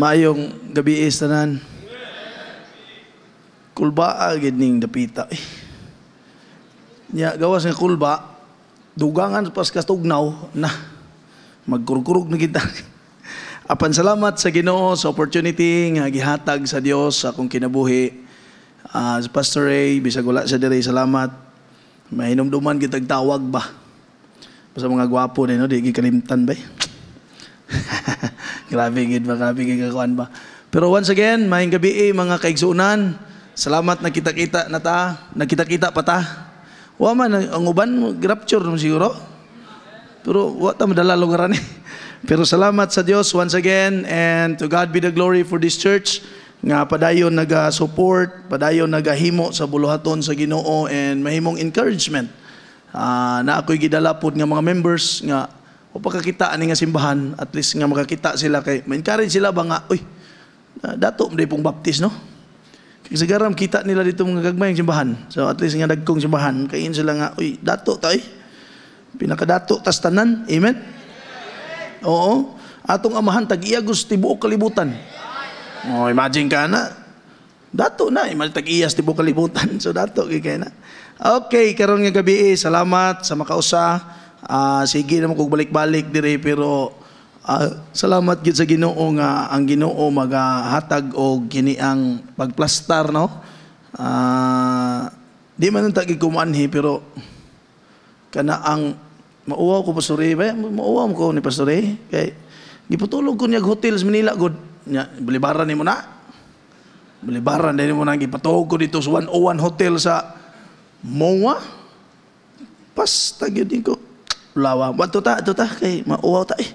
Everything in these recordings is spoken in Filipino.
Mayong gabi tanan. Kulba agad ning dapita. Eh. Nya gawas nga kulba, dugangan pas kastugnaw na magkurkurog na kita. Apan salamat sa Ginoo sa opportunity nga gihatag sa Dios sa akong kinabuhi. Uh, Pastor Ray, bisag wala sa diri, salamat. duman kitag tawag ba? Basta mga gwapo na, no? di kalimtan ba? Eh? Grabe gid makabigay kakuan ba. Pero once again, maayong gabi eh, mga kaigsuunan. Salamat nakita-kita na ta, nakita-kita pa ta. Wa man ang uban rapture mo siguro. Pero wa ta madala lugaran ni. Pero salamat sa Dios once again and to God be the glory for this church nga padayon naga-support, padayon nagahimo sa buluhaton sa Ginoo and mahimong encouragement. Uh, na ako'y gidala pod nga mga members nga o pagkakita ani nga simbahan at least nga makakita sila kay ma-encourage sila ba nga uy dato mo pong baptist no kay sagaram kita nila dito mga gagmayng simbahan so at least nga dagkong simbahan kayin sila nga uy dato tay eh. pinakadato tas tanan amen oo atong amahan tag iya gusto tibuok kalibutan oh imagine ka na dato na, imalitag-iyas, eh, tibo kalibutan. So dato, kay na. Okay, karon nga gabi, eh, salamat sa makausa. Uh, sige naman kung balik-balik dire pero uh, salamat gid sa Ginoo nga ang Ginoo magahatag og kini ang pagplastar no. Uh, di man ta kumanhi pero kana ang mauwaw ko pastor eh. mauwaw ko ni pastor eh. Kay giputulog ko niya hotel sa Manila gud. Nya ni mo na. Balibaran din mo na gipatuog ko dito sa 101 hotel sa Moa. Pasta gyud ko lawa. Wat ta, ito ta, kay mauwaw ta eh.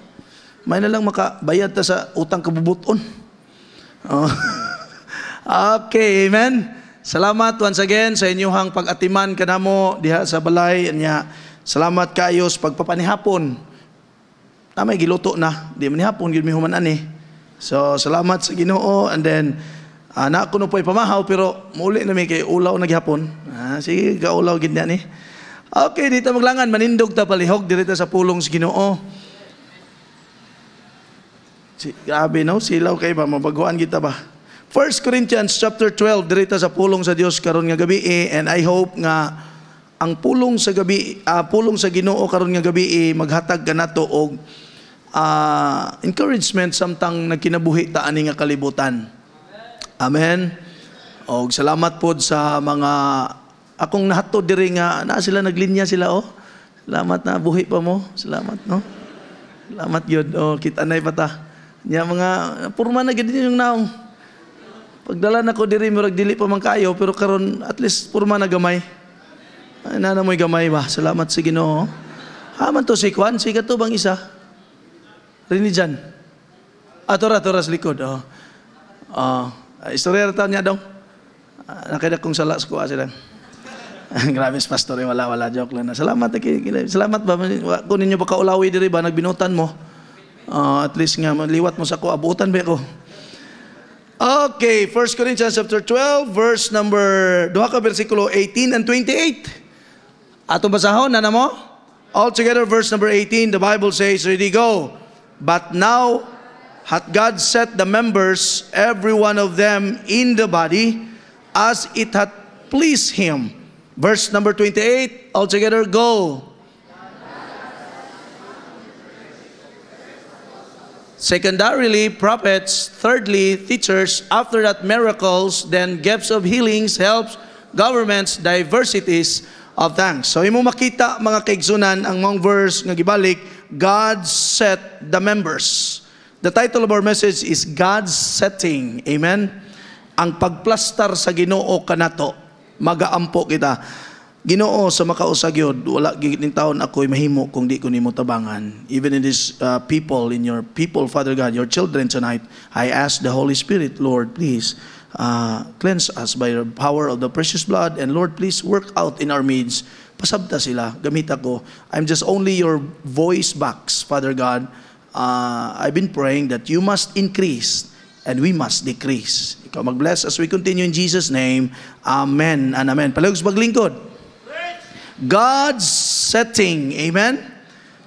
May na lang makabayad ta sa utang kabubuton. Oh. okay, amen. Salamat once again sa inyuhang pag-atiman kanamo diha sa balay niya. Salamat kayo sa pagpapanihapon. Tama giluto na, di man hapon gid mihuman ani. Eh. So salamat sa Ginoo and then anak ah, uh, ko no pay pamahaw pero muli na mi kay ulaw na naghapon. Ah, sige gaulaw gid na ni. Eh. Okay, dito maglangan, manindog ta palihog, dirita sa pulong si ginoo. Si, grabe no, silaw kay ba, mabaguan kita ba? 1 Corinthians chapter 12, dirita sa pulong sa Dios karon nga gabi eh, and I hope nga ang pulong sa gabi, uh, pulong sa ginoo karon nga gabi eh, maghatag ka nato og uh, encouragement samtang nagkinabuhi ta ani nga kalibutan. Amen. Amen. Og salamat pod sa mga akong nahato diri nga na sila naglinya sila oh. Salamat na buhi pa mo. Salamat no. Salamat gyud. Oh, kita nay pata. Nya mga purma na gid yung naong. Pagdala nako diri murag dili pa man kayo pero karon at least purma na gamay. Ay, nana mo'y gamay ba? Salamat sa si Ginoo. Oh. Haman to si Kwan, si katubang isa. Rini dyan. Atora, ah, atora sa likod. Oh. Oh. Istorya na niya daw. Ah, Nakita kong salas ko sila. Grabe, pastor, eh, wala, wala, joke lang. Salamat, eh, salamat ba? Kunin ninyo ba kaulawi diri ba, nagbinutan mo? Uh, at least nga, liwat mo sa ko, abutan ba ko? Okay, 1 Corinthians chapter 12, verse number, duha ka versikulo 18 and 28. Atong basahon, na mo? All together, verse number 18, the Bible says, ready, go. But now hath God set the members, every one of them, in the body, as it hath pleased him. Verse number 28, altogether go. Secondarily, prophets. Thirdly, teachers. After that, miracles. Then, gifts of healings, helps, governments, diversities of thanks. So, imo makita mga kaigsunan ang mong verse nga gibalik, God set the members. The title of our message is God's Setting. Amen? Ang pagplastar sa ginoo kanato magaampo kita. Ginoo sa makausag yod, wala gigit taon ako'y mahimo kung di ko nimo tabangan. Even in this uh, people, in your people, Father God, your children tonight, I ask the Holy Spirit, Lord, please, uh, cleanse us by the power of the precious blood. And Lord, please work out in our midst. Pasabta sila. Gamit ako. I'm just only your voice box, Father God. Uh, I've been praying that you must increase and we must decrease. Ikaw mag-bless as we continue in Jesus' name. Amen and amen. Palagos maglingkod. God's setting. Amen?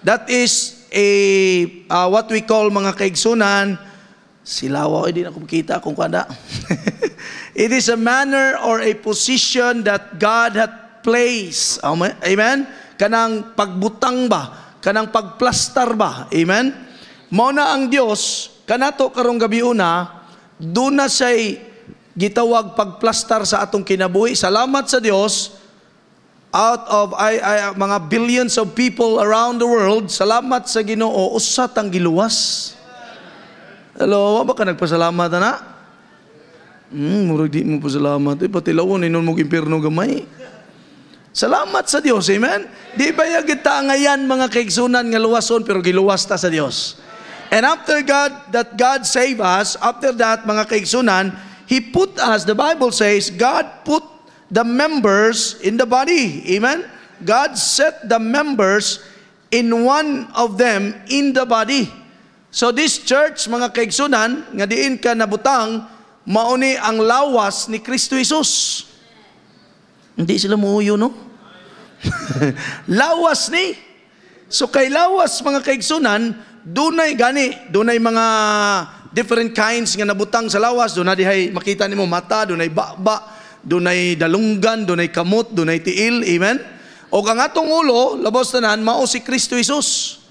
That is a, uh, what we call mga kaigsunan, silawa, hindi na kumikita kung kada. It is a manner or a position that God had placed. Amen? Kanang pagbutang ba? Kanang pagplastar ba? Amen? Mao na ang Dios kanato karong gabi una do na say gitawag pagplastar sa atong kinabuhi. Salamat sa Dios out of I, I, mga billions of people around the world, salamat sa Ginoo usat tang giluwas. Hello, wa ba ka nagpasalamat na? Hmm, murag di mo pasalamat. Eh, pati lawon, inon mo impirno gamay. Salamat sa Dios, amen? Di ba yung kita ngayan mga kaigsunan nga luwason, pero giluwas ta sa Dios. And after God, that God save us, after that, mga kaigsunan, He put us, the Bible says, God put the members in the body. Amen? God set the members in one of them in the body. So this church, mga kaigsunan, nga diin ka nabutang, mauni ang lawas ni Kristo Jesus. Hindi sila muuyo, no? lawas ni. So kay lawas, mga kaigsunan, dunay gani, dunay mga different kinds nga nabutang sa lawas, dunay dihay makita nimo mata, dunay baba, dunay dalunggan, dunay kamot, dunay tiil, amen. O ang atong ulo, labos tanan mao si Kristo Jesus.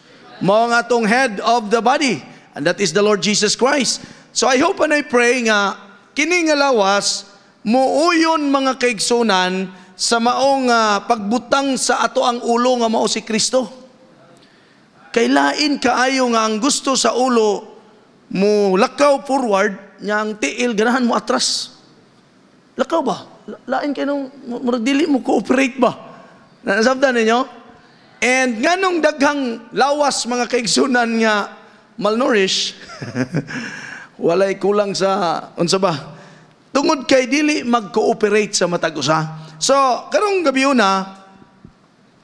Mao ang atong head of the body, and that is the Lord Jesus Christ. So I hope and I pray nga kini nga lawas muuyon mga kaigsunan sa maong uh, pagbutang sa ato ang ulo nga mao si Kristo. Kay lain kaayo nga ang gusto sa ulo mo lakaw forward, nya ang tiil ganahan mo atras. Lakaw ba? Lain kay nung dili mo cooperate ba? Nasabdan ninyo? And nganong daghang lawas mga kaigsunan nga malnourished, walay kulang sa unsa ba tungod kay dili mag-cooperate sa matag usa so karong gabi una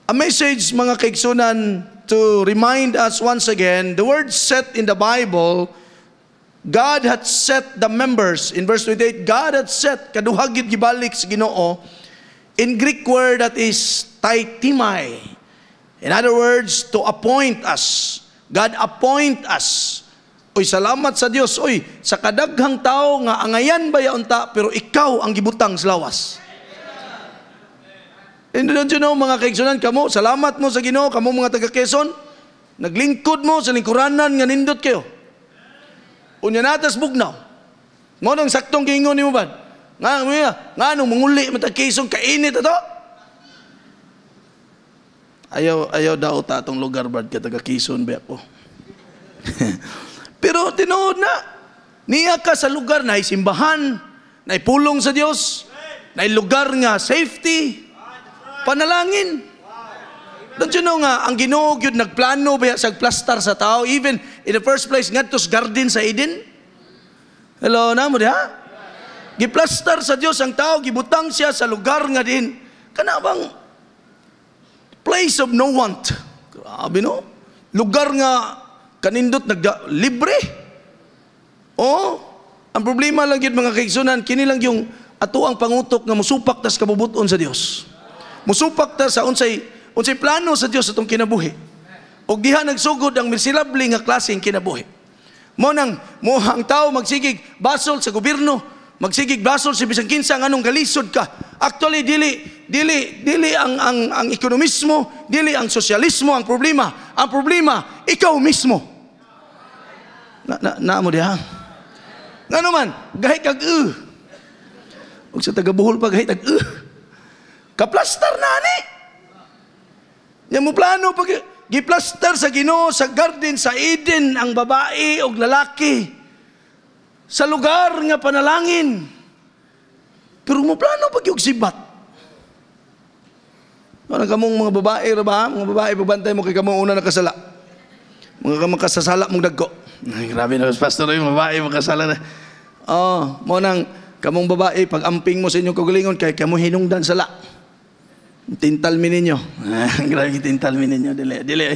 a message mga kaigsunan to remind us once again, the word set in the Bible, God had set the members. In verse 28, God had set, kaduhagid gibalik sa ginoo, in Greek word that is taitimai. In other words, to appoint us. God appoint us. Oy, salamat sa Dios. Oy, sa kadaghang tao nga angayan ba yaunta, pero ikaw ang gibutang sa lawas. And don't you know, mga kaiksunan, kamo, salamat mo sa Ginoo, kamo mga taga Quezon, naglingkod mo sa lingkuranan nga nindot kayo. Unya natas bugnaw. Mo nang saktong gingon nimo ba? Nga nga, nga nung manguli mata Quezon kainit ato. Ayaw ayaw daw ta atong lugar bad ka taga Quezon ba ko. Pero tinuod na niya ka sa lugar na simbahan, na pulong sa Dios, na lugar nga safety, Panalangin. Don't you know nga, ang ginoo gyud nagplano ba sa plaster sa tao even in the first place ngadto garden sa Eden? Hello na mo diha? Giplaster sa Dios ang tao, gibutang siya sa lugar nga din kana bang place of no want. Grabe no? Lugar nga kanindot nagda libre. Oh, ang problema lang yun mga kaigsunan, kinilang yung ato ang pangutok nga musupak tas kabubuton sa Dios. Musupak ta sa unsay unsay plano sa Dios atong kinabuhi. Ug diha nagsugod ang miserable nga klase klaseng kinabuhi. Mo nang mo ang tao magsigig basol sa gobyerno, magsigig basol sa bisan kinsa nganong galisod ka. Actually dili dili dili ang ang ang ekonomismo, dili ang sosyalismo ang problema. Ang problema ikaw mismo. Na na, na mo diha. Ngano man, gahi kag uh. Ug sa taga Bohol pa gahi tag uh. Kaplaster na ani. Nya mo plano pag giplaster sa Ginoo sa garden sa Eden ang babae og lalaki sa lugar nga panalangin. Pero mo plano pag og sibat. Ano kamong mga babae ba? Mga babae pagbantay mo kay kamong una nakasala. Mga kamang kasasala mong dagko. Ay, grabe na pastor yung babae makasala na. Oh, mo nang kamong babae pag amping mo sa inyong kagalingon kay kamo hinungdan sala. Tintalmi ninyo. Grabe tintalmi ninyo. Dili, dili.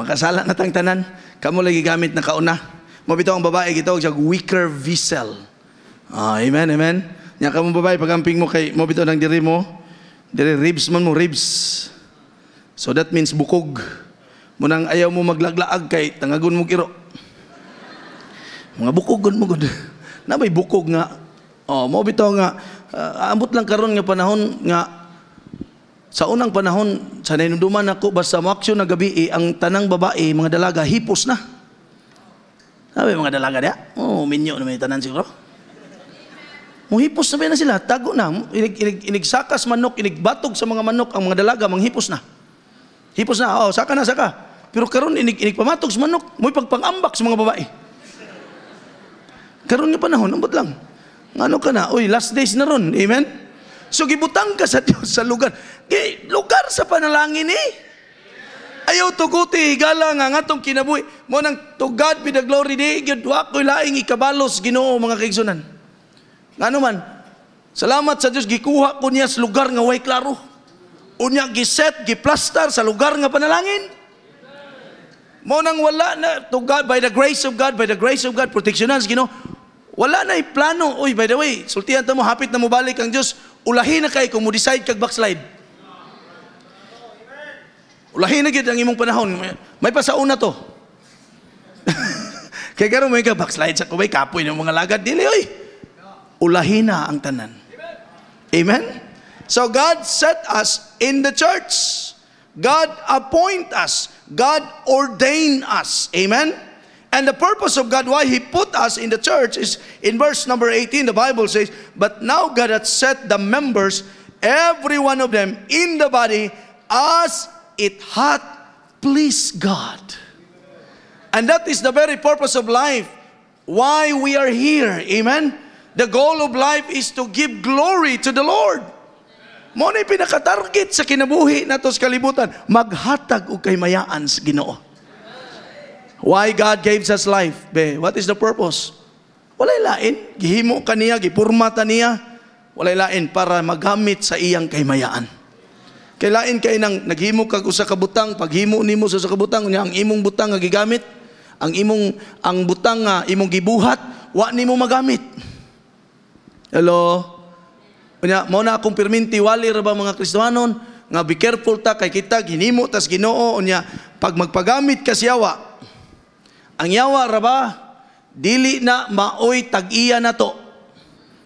Makasala na tang tanan. Kamu lagi gamit na kauna. Mabito ang babae, gitawag siya weaker vessel. Ah, amen, amen. Nya kamu babae, pagamping mo kay, mabito ng diri mo. Diri, ribs man mo, ribs. So that means bukog. Munang ayaw mo maglaglaag kay, tangagon mo kiro. Mga bukog, mo Na Nabay bukog nga. Oh, mo bitaw nga, uh, ambot lang karon nga panahon nga sa unang panahon, sa nainunduman ako, basta maksyon na gabi, eh, ang tanang babae, mga dalaga, hipos na. Sabi mga dalaga niya, oh, minyo na may tanan siguro. Muhipos na na sila, tago na. Inig, inig, inigsakas manok, inigbatog sa mga manok, ang mga dalaga, manghipos na. Hipos na, oh, saka na, saka. Pero karon inig, inig pamatog sa manok, may pagpangambak sa mga babae. Karon nga panahon, ambot lang. Ano ka na, uy, last days na ron, amen? So gibutang ka sa Dios sa lugar. Di, lugar sa panalangin ni. Eh. Ayaw tuguti higala nga ngatong kinabuhi. Mo nang to God be the glory di gyud wa ko laing ikabalos Ginoo mga kaigsunan. Ngano man Salamat sa Dios gikuha ko niya sa lugar nga way klaro. Unya giset giplastar sa lugar nga panalangin. Mo nang wala na to God by the grace of God by the grace of God protection Ginoo. Wala na plano. Oy, by the way, sultihan ta mo hapit na mo balik ang Dios ulahi na kay kung mo decide kag backslide. Ulahin na gid ang imong panahon. May pasauna to. Kay karon may ka backslide sa kubay kapoy ng mga lagad dili oy. Ulahi na ang tanan. Amen. So God set us in the church. God appoint us. God ordain us. Amen. And the purpose of God, why He put us in the church, is in verse number 18, the Bible says, But now God hath set the members, every one of them, in the body as it hath pleased God. And that is the very purpose of life, why we are here. Amen? The goal of life is to give glory to the Lord. Mo na pinaka-target sa kinabuhi na sa kalibutan, maghatag og kaymayaan sa Ginoo. Why God gives us life? Be, what is the purpose? Walay lain. Gihimo ka niya, gipurmata niya. Walay lain para magamit sa iyang kaymayaan. Kay lain kay nang naghimo kag usa ka butang, paghimo nimo sa kabutang niya ang imong butang nga gigamit, ang imong ang butang nga imong gibuhat, wa nimo magamit. Hello. Unya mo na akong pirminti wali ra ba mga Kristohanon nga be careful ta kay kita ginimo tas Ginoo unya pag magpagamit ka siyawa ang yawa ra ba, dili na maoy tag-iya na to.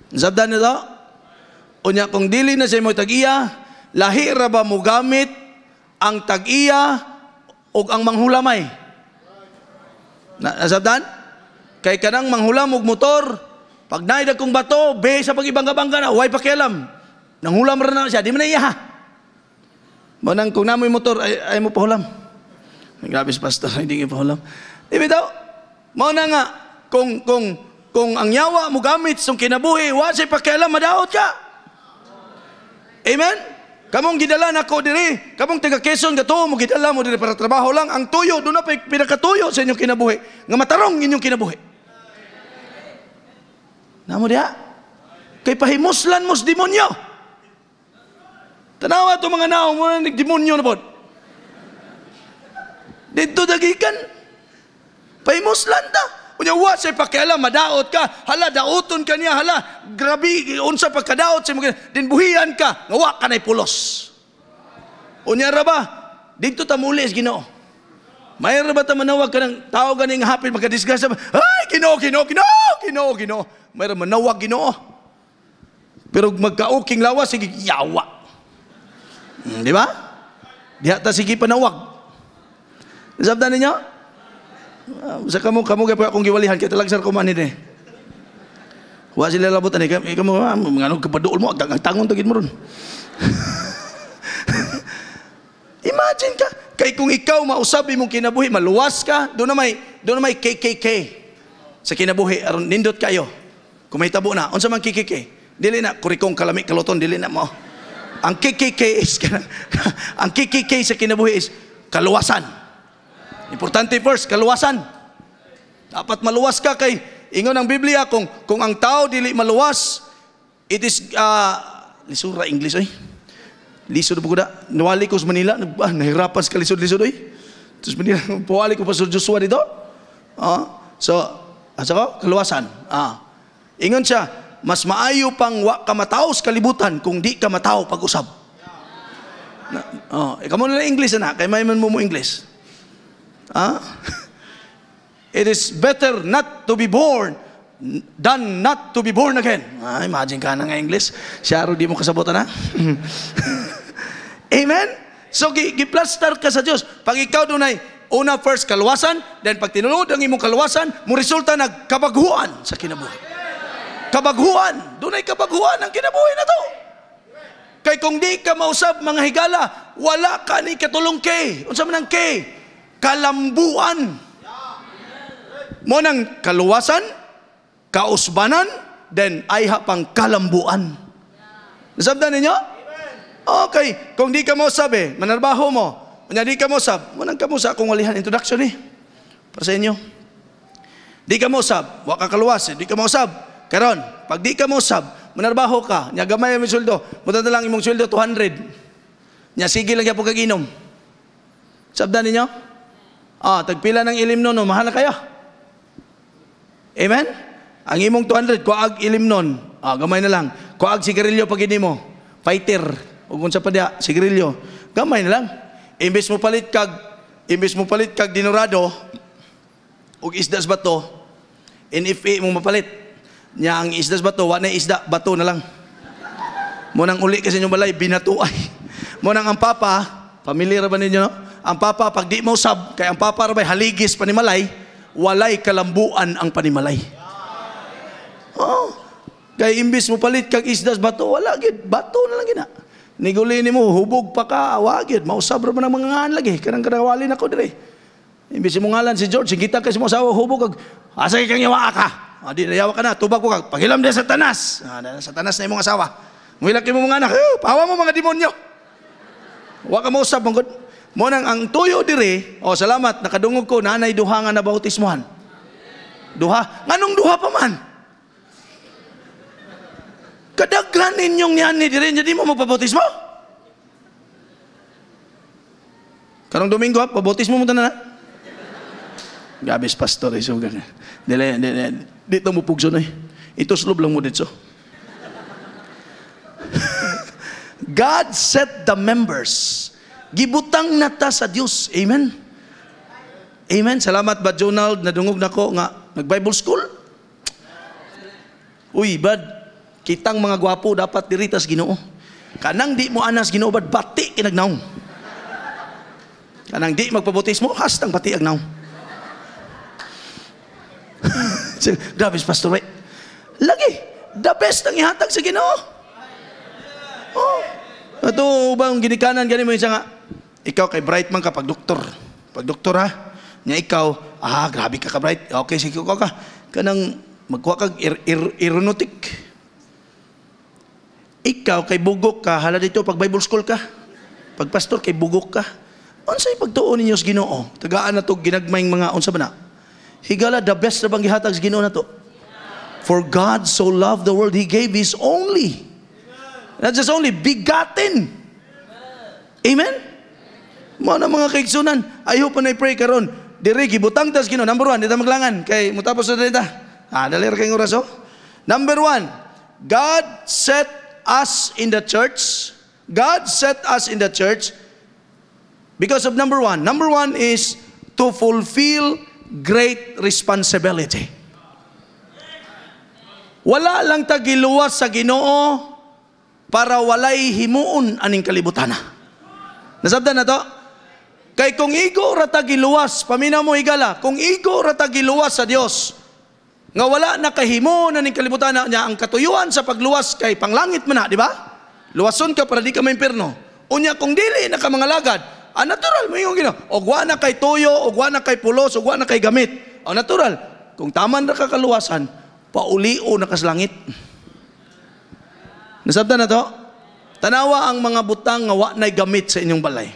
Sabda na to? Unya, kung dili na siya mo tag-iya, lahi ra ba mo gamit ang tag-iya o ang manghulamay? Na, nasabdan? Kay kanang manghulam og motor, pag naida kong bato, be sa pagibangga-bangga na, huwag pakialam. Nanghulam ra na siya, di man na iya. Manang kung namoy motor, ay, ay mo pahulam. Grabe si pastor, hindi niya pahulam. Di bitaw? mo na nga kung kung kung ang yawa mo gamit sa kinabuhi, wa say pakialam madaot ka. Amen. Kamong gidala nako diri, kamong taga Quezon gato mo gidala mo diri para trabaho lang. Ang tuyo do na pinakatuyo sa inyong kinabuhi, nga matarong inyong kinabuhi. Namo dia? Kay pahimuslan mos demonyo. Tanawa to mga naong mo nagdemonyo na pod. Dito dagikan. Paimuslan ta. Unya wa say pakialam madaot ka. Hala daoton ka niya hala. Grabe unsa pagkadaot say mga din buhian ka. Ngawa wa ka nay pulos. Unya ra ba? Dito ta muli is Ginoo. Mayra ba ta manawag ka ng tao ganing hapit magkadisgrasya? Ay, Ginoo, Ginoo, Ginoo, Ginoo, Ginoo. Mayra manawag Ginoo. Pero magkauking lawas sige yawa. Hmm, di ba? Diha ta sige panawag. Sabda ninyo? Ah, sa kamu kamu gapay akong giwalihan kay talagsar ko man eh. Wa sila labot ani kay kamu ah, ngano kapaduol mo agdag tangon tagid mo ron. Imagine ka kay kung ikaw mausabi mong kinabuhi maluwas ka do na may do na may KKK sa kinabuhi aron nindot kayo. Kung may tabo na unsa man KKK? Dili na kurikong kalami kaloton dili na mo. Ang KKK is ang KKK sa kinabuhi is kaluwasan. Importante first, kaluwasan. Dapat maluwas ka kay ingon ang Biblia kung kung ang tao dili maluwas, it is uh, ah, lisura English oi. Lisod po da. Nawali ko sa Manila, ah, nahirapan sa kalisod-lisod oy. Tapos Manila, puwali ko pa sa Joshua dito. Ah, so, asa ko? Kaluwasan. Ah. Ingon siya, mas maayo pang wa ka matao sa kalibutan kung di ka matao pag-usab. Na, oh, ikaw mo na English na, kay may man mo mo English. Huh? Ah? It is better not to be born than not to be born again. Ah, imagine ka na nga English. Siyaro, di mo kasabutan na. Amen? So, giplaster ka sa Diyos. Pag ikaw doon ay una first kaluwasan, then pag tinulod ang imong kaluwasan, mo resulta nagkabaguhan sa kinabuhi. Kabaguhan. Doon ay kabaghuan ang kinabuhi na to. Kay kung di ka mausab mga higala, wala ka ni katulong kay. Unsa man ang kay? kalambuan. Mo nang kaluwasan, kausbanan, then ay hapang kalambuan. Nasabdan ninyo? Okay, kung di ka mo sabi, eh, manarbaho mo, kung di ka mo sab, mo nang kamusa akong walihan introduction eh. Para sa inyo. Di ka mo sab, wa ka kaluwas, eh. di ka mo sab. Karon, pag di ka mo sab, manarbaho ka, nya gamay ang sweldo, lang imong sweldo 200. Nya sige lang gyapon kag inom. Sabdan ninyo? Ah, tagpila ng ilim nun, mahal na kayo. Amen? Ang imong 200, kuag ilim nun. Ah, gamay na lang. Kuag sigarilyo pag hindi mo. Fighter. O kung sa padya, sigarilyo. Gamay na lang. Imbes mo palit kag, imbes mo palit kag dinurado, o isdas bato, NFA mo mapalit. Nya ang isdas bato, wala isda, bato na lang. Munang uli kasi nyo balay, binatuay. Munang ang papa, familiar ba ninyo no? ang papa, pag di mo sab, kay ang papa rabay haligis panimalay, walay kalambuan ang panimalay. Oh. Kay imbis mo palit kag isdas bato, wala gid, bato na lang gina. Niguli nimo hubog pa ka, wagid, mausab ra man ang mga ngaan lagi, kanang kadawali nako dire. Imbis mo ngalan si George, kita kay mo asawa hubog kag asay kang yawa ka. Adi ah, nayawa ka na, tubag ko kag paghilam din sa tanas. Ah, sa tanas na imong asawa. kay mo mga anak, eh, pawa mo mga demonyo. Wa ka mausab mong good. Mo nang ang tuyo dire, oh salamat nakadungog ko nanay duha nga nabautismohan. Duha, nganong duha pa man? Kadaghan ninyong niyan dire, jadi mo magpabautismo? Karong Domingo, pa bautismo mo tanan na. Gabis pastor iso eh, gaga. dile dili dito mo pugso na. slob lang mo dito. God set the members gibutang na sa Dios. Amen. Amen. Salamat ba Jonald nadungog nako nga nag Bible school? Uy, bad kitang mga gwapo dapat diritas Ginoo. Kanang di mo anas Ginoo bad bati kinagnaong. Kanang di magpabutismo hastang bati agnaong. Grabe, Pastor Ray. Lagi, the best ang ihatag sa Ginoo. Oh. Ito, ubang ginikanan, ganun mo yung nga, ikaw kay bright man ka pag doktor. Pag doktor ha, niya ikaw, ah, grabe ka ka bright. Okay, sige ko ka. Kanang magkuha kag aer aeronautic. Ikaw kay bugok ka, hala dito pag Bible school ka. Pag pastor kay bugok ka. Unsay pagtuon ninyo sa Ginoo? Tagaan na to ginagmayng mga unsa ba na? Higala the best na bang gihatag sa Ginoo na to. For God so loved the world he gave his only. Not just only, begotten. Amen? Mo na mga kaigsunan. I hope na I pray karon. Diri gibutang tas Ginoo. Number one, dita maglangan kay mutapos na dita. Ah, ra kay oras oh. Number one, God set us in the church. God set us in the church because of number one. Number one is to fulfill great responsibility. Wala lang tagiluwas sa Ginoo para walay himuon aning kalibutan. Nasabdan na to? Kay kung igo rata iluwas, paminaw mo higala, kung igo rata iluwas sa Dios, nga wala nakahimo na ning kalibutan na niya ang katuyuan sa pagluwas kay panglangit man na, di ba? Luwason ka para di ka maimperno. Unya kung dili na ka mangalagad, ang ah, natural mo yung gina. og wa na kay toyo, og wa na kay pulos, og wa na kay gamit. Ang natural, kung taman ra ka kaluwasan, paulio na kas langit. Nasabda na to? Tanawa ang mga butang nga wa nay gamit sa inyong balay.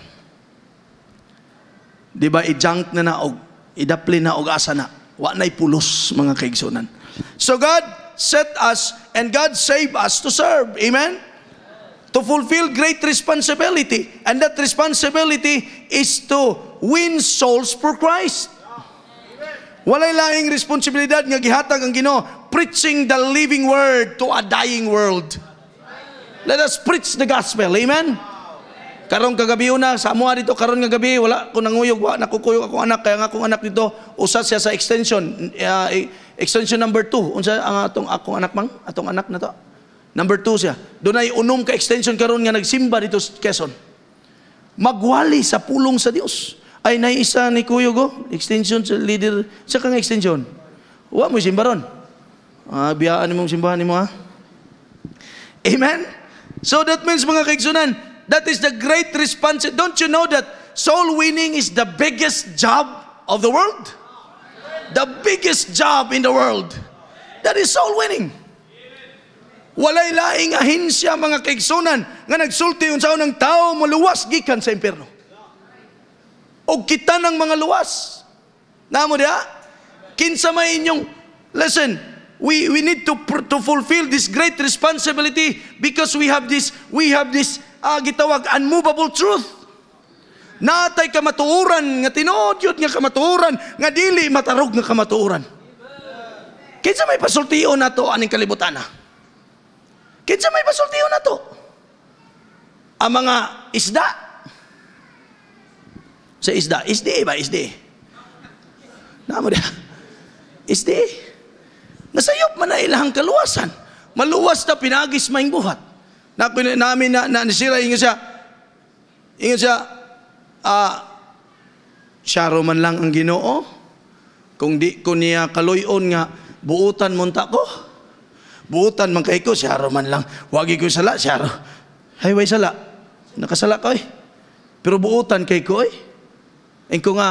Di ba, i-junk na na og, idapli na og asa na. Wa na'y pulos, mga kaigsunan. So God set us and God save us to serve. Amen? To fulfill great responsibility. And that responsibility is to win souls for Christ. Walay laing responsibilidad nga gihatag ang Ginoo, preaching the living word to a dying world. Let us preach the gospel. Amen. Karong kagabi una, sa amuha dito, karon nga gabi, wala ko nanguyog, wa, nakukuyog akong anak, kaya nga akong anak dito, usa siya sa extension, uh, extension number 2, unsa ang atong akong anak mang, atong anak na to. Number 2 siya. Doon ay unom ka extension karon nga nagsimba dito sa Quezon. Magwali sa pulong sa Dios. Ay nay isa ni Kuyo go, extension sa leader, sa kang extension. Wa mo simba ron. Ah, biyaan mo simbahan nimo ha. Amen. So that means mga kaigsunan, That is the great responsibility. Don't you know that soul winning is the biggest job of the world? The biggest job in the world. That is soul winning. Walay laing ahinsya mga kaigsunan nga nagsulti unsaon ng tao maluwas gikan sa impierno. Og kita ng mga luwas. Namo dia? Kinsa may inyong listen, we we need to to fulfill this great responsibility because we have this we have this uh, gitawag unmovable truth. Natay kamatuoran nga tinuod yun nga kamatuoran nga dili matarog nga kamatuoran. Kinsa may pasultiyo na to aning kalibutan na? Kinsa may pasultiyo na to? Ang mga isda. Sa isda, isdi ba? Isdi. Namo dia. Isdi. Nasayop man na ilahang kaluwasan. Maluwas na pinagis maing buhat na namin na, na nasira ingon siya ingon siya ah siya man lang ang Ginoo kung di ko niya kaluyon nga buutan munta ko buutan man kay ko siya man lang wagi ko sala siya ay way sala nakasala ko eh pero buutan kay ko eh ko nga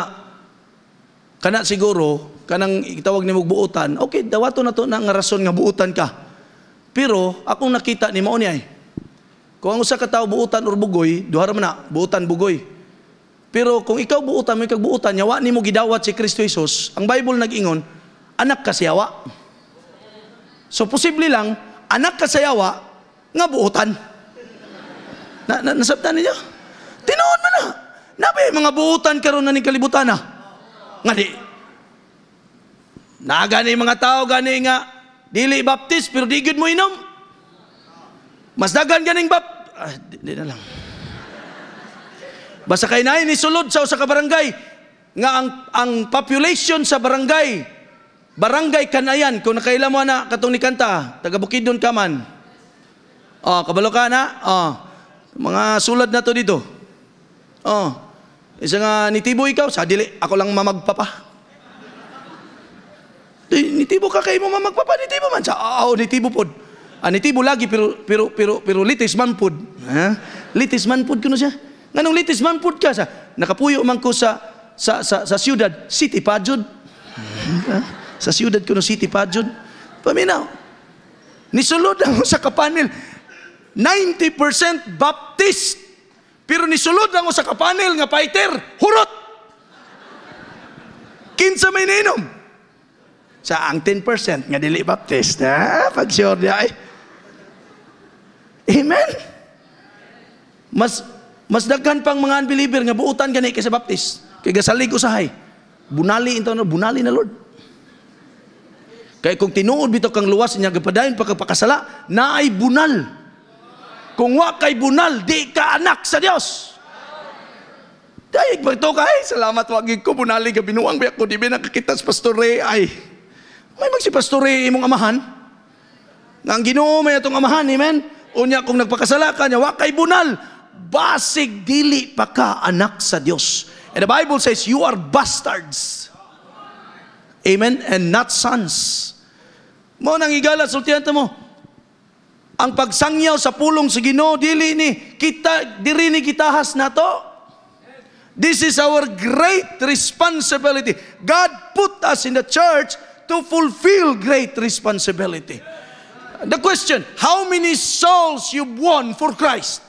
kana siguro kanang itawag nimo buutan okay dawato na to na nga rason nga buutan ka pero akong nakita ni mao eh kung ang usa ka tawo buutan or bugoy, duha ra na buutan bugoy. Pero kung ikaw buutan mo kag buutan, yawa nimo gidawat si Kristo Hesus, ang Bible nag-ingon, anak ka siyawa. So posible lang anak ka siyawa nga buutan. Na, na nasabtan ninyo? Tinuon man na. Nabi mga buutan karon na ning kalibutan na. Nga di. Na gani mga tao gani nga dili baptist pero di gud mo inom. Mas dagan ganing bap... Ah, di, di na lang. Basta kay naay ni sulod sa usa ka barangay nga ang ang population sa barangay barangay kanayan kung nakaila mo na katong ni kanta taga Bukidnon ka man. Oh, kabalo ka na. Oh. Mga sulad na to dito. Oh. Isa nga nitibo ikaw sa dili ako lang mamagpapa. Nitibo ka kay mo mamagpapa nitibo man sa. Ah, oh, nitibo pod. Anitibo lagi pero pero pero pero litis man pud. Ha? Litis man pud kuno siya. Nganong litis man pud ka sa nakapuyo man ko sa sa sa, sa siyudad City Pajud. sa siyudad kuno City Pajud. Paminaw. Nisulod ako sa kapanel 90% Baptist. Pero ni sulod ako sa kapanel nga fighter, hurot. Kinsa may ninom sa ang 10% nga dili baptist ha pag sure di ay Amen? Mas, mas daghan pang mga unbeliever nga buutan gani sa baptist. Kay gasalig usahay. Bunali ito na, bunali na Lord. Kaya kung tinuod bito kang luwas niya gapadayon pagkapakasala, na ay bunal. Kung wa kay bunal, di ka anak sa Dios. Dayig ba ito kay? Salamat wagig ko, bunali ka binuang biya ko, di ba nakakita sa Pastor Ray ay. May magsi Pastor Ray imong amahan. Nga ang ginoo may atong amahan, amen? Unya kung nagpakasala ka niya, wakay bunal, basig dili pa ka anak sa Dios. And the Bible says, you are bastards. Amen? And not sons. Mo nang igala, sultiyanta mo, ang pagsangyaw sa pulong sa Ginoo dili ni kita diri ni kita has na to. This is our great responsibility. God put us in the church to fulfill great responsibility the question, how many souls you won for Christ?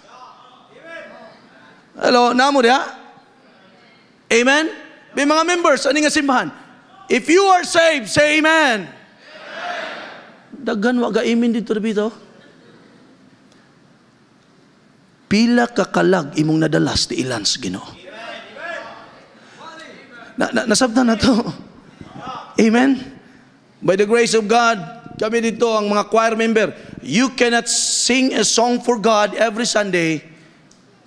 Hello, namo dia? Amen? May mga members, ano nga simbahan? If you are saved, say amen. Daghan wa ga-amen dito dito. Pila kakalag imong nadalas di ilans Ginoo. Na, na, nasabtan na to. Amen? By the grace of God, sabi dito ang mga choir member, you cannot sing a song for God every Sunday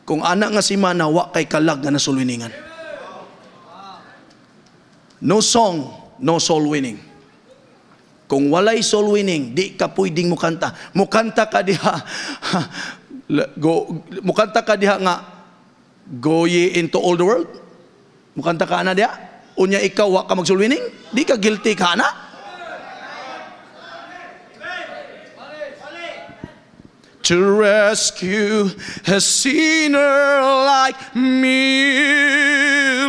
kung anak nga si mana wa kay kalag nga nasulwiningan. No song, no soul winning. Kung walay soul winning, di ka pwedeng mukanta. Mukanta ka diha. go, mukanta ka diha nga go ye into all the world. Mukanta ka na diha. Unya ikaw wa ka winning? di ka guilty ka na. to rescue a sinner like me,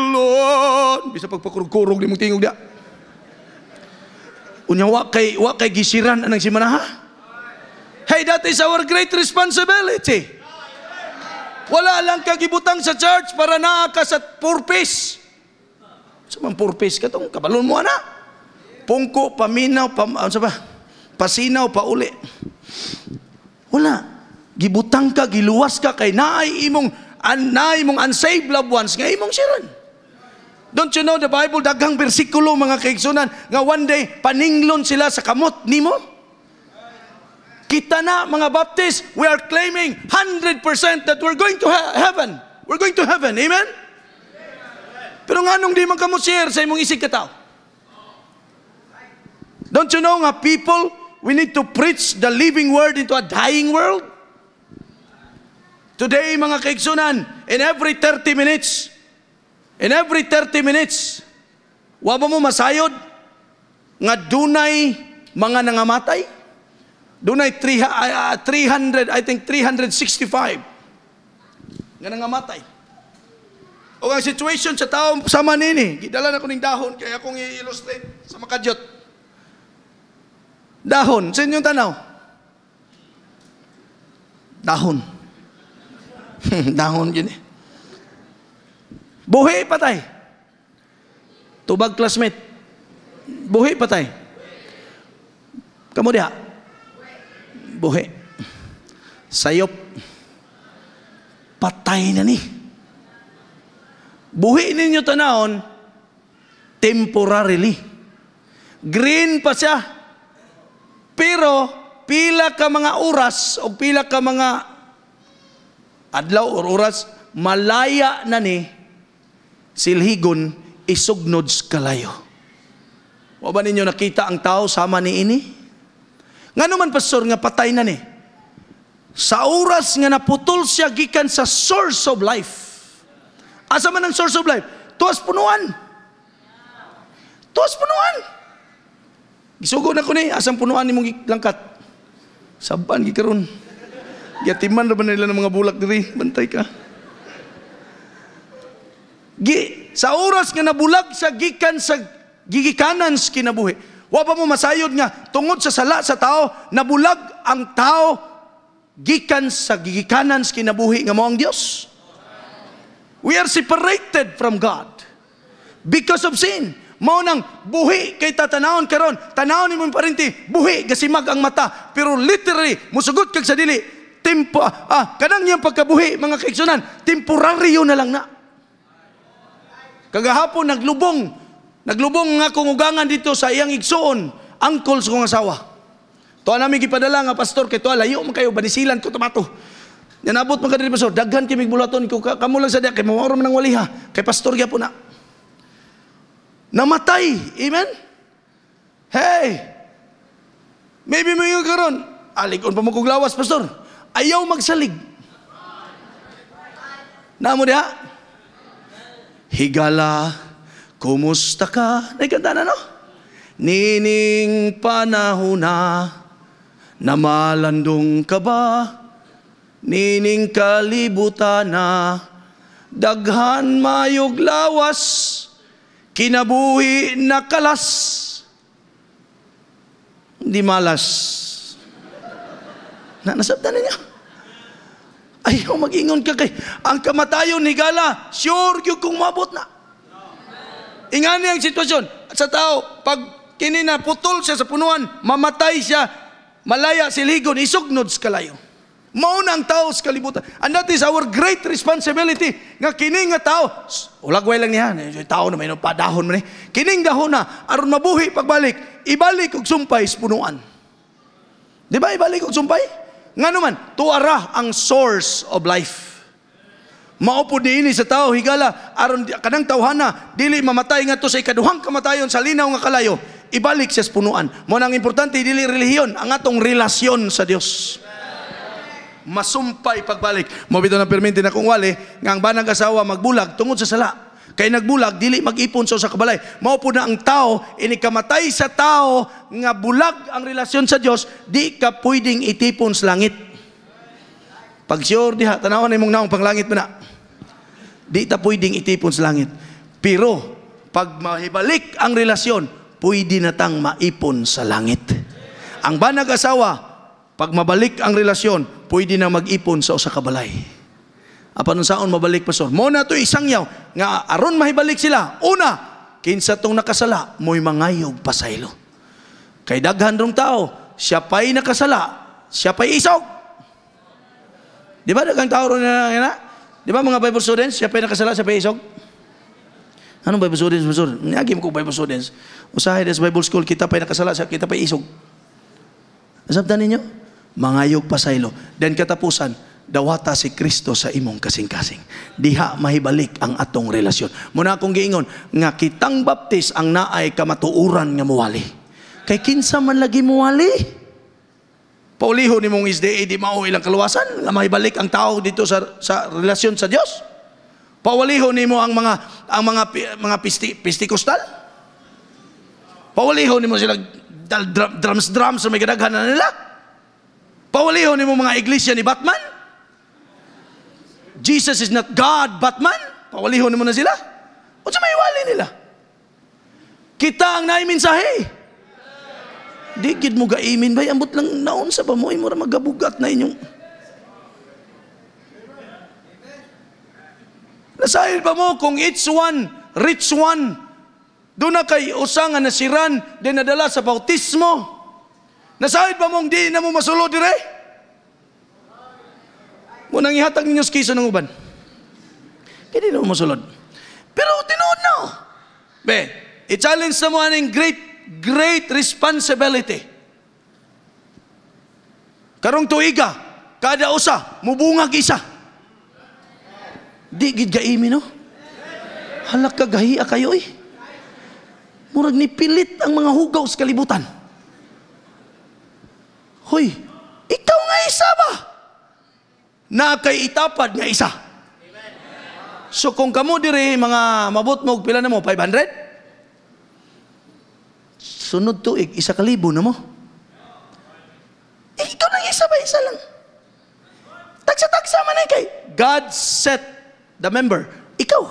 Lord. Bisa pagpakurug-kurug ni mong tingog dia. Unya wa kay wa kay gisiran anang si manaha. Hey, that is our great responsibility. Wala lang kagibutang sa church para naa ka sa purpose. Sa mga purpose ka tong kabalon mo ana. Pungko, paminaw, pam, ano ba? Pasinaw, pauli. Wala. Gibutang ka, giluwas ka kay naay imong anay mong imong unsaved loved ones nga imong siran. Don't you know the Bible daghang bersikulo mga kaigsoonan nga one day paninglon sila sa kamot nimo? Kita na mga Baptists, we are claiming 100% that we're going to heaven. We're going to heaven. Amen? Pero nganong di man kamo share sa imong isig katao. Don't you know nga people We need to preach the living word into a dying world. Today, mga kaigsunan, in every 30 minutes, in every 30 minutes, wa mo masayod nga dunay mga nangamatay? Dunay 300, ah, ah, I think 365 nga nangamatay. O ang situation sa tao, sama nini, gidala na ko ning dahon, kaya akong i-illustrate sa makadyot. Dahon. Sa inyong tanaw? Dahon. Dahon yun eh. Buhi patay. Tubag classmate. Buhi patay. Kamu diha. Buhi. Sayop. Patay na ni. Buhi ninyo tanahon temporarily. Green pa siya. Pero pila ka mga oras o pila ka mga adlaw or oras malaya na ni silhigon isugnod kalayo. Wa ba ninyo nakita ang tao sama ni ini? Ngano man pastor nga patay na ni. Sa oras nga naputol siya gikan sa source of life. Asa man ang source of life? Tuas punuan. Tuas punuan. Gisugod na ko ni, asang punuan ni mong langkat. Saban, gikaroon. Gatiman na ba nila ng mga bulak diri? Bantay ka. Gi, sa oras nga nabulag sa gikan sa gigikanan sa kinabuhi. Wa pa mo masayod nga tungod sa sala sa tao nabulag ang tao gikan sa gigikanan sa kinabuhi nga mao ang Dios. We are separated from God because of sin mao nang buhi kay tatanawon karon tanawon imong parenti buhi mag ang mata pero literally musugot kag sa dili tempo ah kanang yang pagkabuhi mga kaigsunan temporaryo na lang na kagahapon naglubong naglubong nga kung ugangan dito sa iyang igsoon angkol sa kong asawa to namin gipadala nga pastor kay to layo man kayo banisilan ko tomato Nanabot man ka diri pastor daghan kay bulaton ko kamo lang sa diya kay mawaro man ang waliha kay pastor gyapon na Namatay. Amen? Hey! Maybe mo yung karon. Alikon pa mo pastor. Ayaw magsalig. Namo dia? Higala, kumusta ka? Nagkanta na, no? Nining panahon namalandong ka ba? Nining kalibutana, daghan mayog lawas. Kinabuhi na kalas. Hindi malas. Na, nasabdan niya. Ayaw mag-ingon ka kay. Ang kamatayon ni Gala, sure yung kung mabot na. Ingani ang sitwasyon. At sa tao, pag kinina putol siya sa punuan, mamatay siya, malaya siligon, isugnod sa kalayo. Mao na ang tao sa kalibutan. And that is our great responsibility nga kining nga tao. Ulagway lang niya. Tao na may no, padahon man eh. Kining dahon na aron mabuhi pagbalik. Ibalik og sumpay sa punuan. Di ba ibalik og sumpay? Nga naman, tuara ang source of life. Maupod ini sa tao higala aron kanang tawhana dili mamatay nga to sa ikaduhang kamatayon sa linaw nga kalayo ibalik siya sa punuan. Mo nang importante dili relihiyon ang atong relasyon sa Dios masumpay pagbalik. Mabito ng perminti na kung wali, nga ang banang asawa magbulag tungod sa sala. Kay nagbulag, dili mag-ipon sa kabalay. Maupo na ang tao, inikamatay sa tao, nga bulag ang relasyon sa Dios, di ka pwedeng itipon sa langit. Pag sure diha, tanawan imong naong panglangit mo na. Di ta pwedeng itipon sa langit. Pero, pag mahibalik ang relasyon, pwede na tang maipon sa langit. Ang banag-asawa, pag mabalik ang relasyon, pwede na mag-ipon sa usa ka Apan unsaon mabalik pastor? Mo na to isang yaw nga aron mahibalik sila. Una, kinsa tong nakasala moy mangayog pasaylo. Kay daghan rong tao, siya pa'y nakasala, siya pa'y isog. Di ba daghang tao ron na, na? Di ba mga Bible students, siya pa'y nakasala, siya pa'y isog? Anong Bible students, pastor? Nagi mo ko Bible students. Usahay des Bible school, kita pa'y nakasala, kita pa'y isog. Nasabdan ninyo? mangayog pa sa ilo. Then katapusan, dawata si Kristo sa imong kasing-kasing. Diha mahibalik ang atong relasyon. Muna akong giingon, nga kitang baptis ang naay kamatuuran nga muwali. Kay kinsa man lagi muwali. Pauliho ni mong isde, eh, di mao ilang kaluwasan, nga mahibalik ang tao dito sa, sa relasyon sa Dios. Pauliho nimo ang mga ang mga mga pisti, pistikostal. Pauliho nimo sila dal, drums drums sa may kadaghanan nila. Pawaliho ni mo mga iglesia ni Batman. Jesus is not God, Batman. Pawaliho ni mo na sila. O sa maiwali nila. Kita ang naiminsahe. Di gid mo gaimin ba? Ambot lang naon sa ba mo? Imura magabugat na inyong... Nasahil ba mo kung it's one, rich one, doon na kay usa nga din dinadala sa bautismo, Nasahid ba mong di na mo masulod dire? Mo nang ihatag ninyo skiso ng uban. Kaya na mo masulod. Pero tinuod na. Oh. Be, i-challenge na mo aning great, great responsibility. Karong tuiga, kada usa, mubungag isa. Di gid gaimi no? Halak kagahi kayo eh. Murag ni pilit ang mga hugaw sa kalibutan. Hoy, ikaw nga isa ba? Na kay itapad nga isa. So kung kamo diri mga mabot mo pila na mo 500? Sunod tuig isa ka libo na mo. Eh, ikaw nang isa ba isa lang? Tagsa-tagsa man kay God set the member. Ikaw.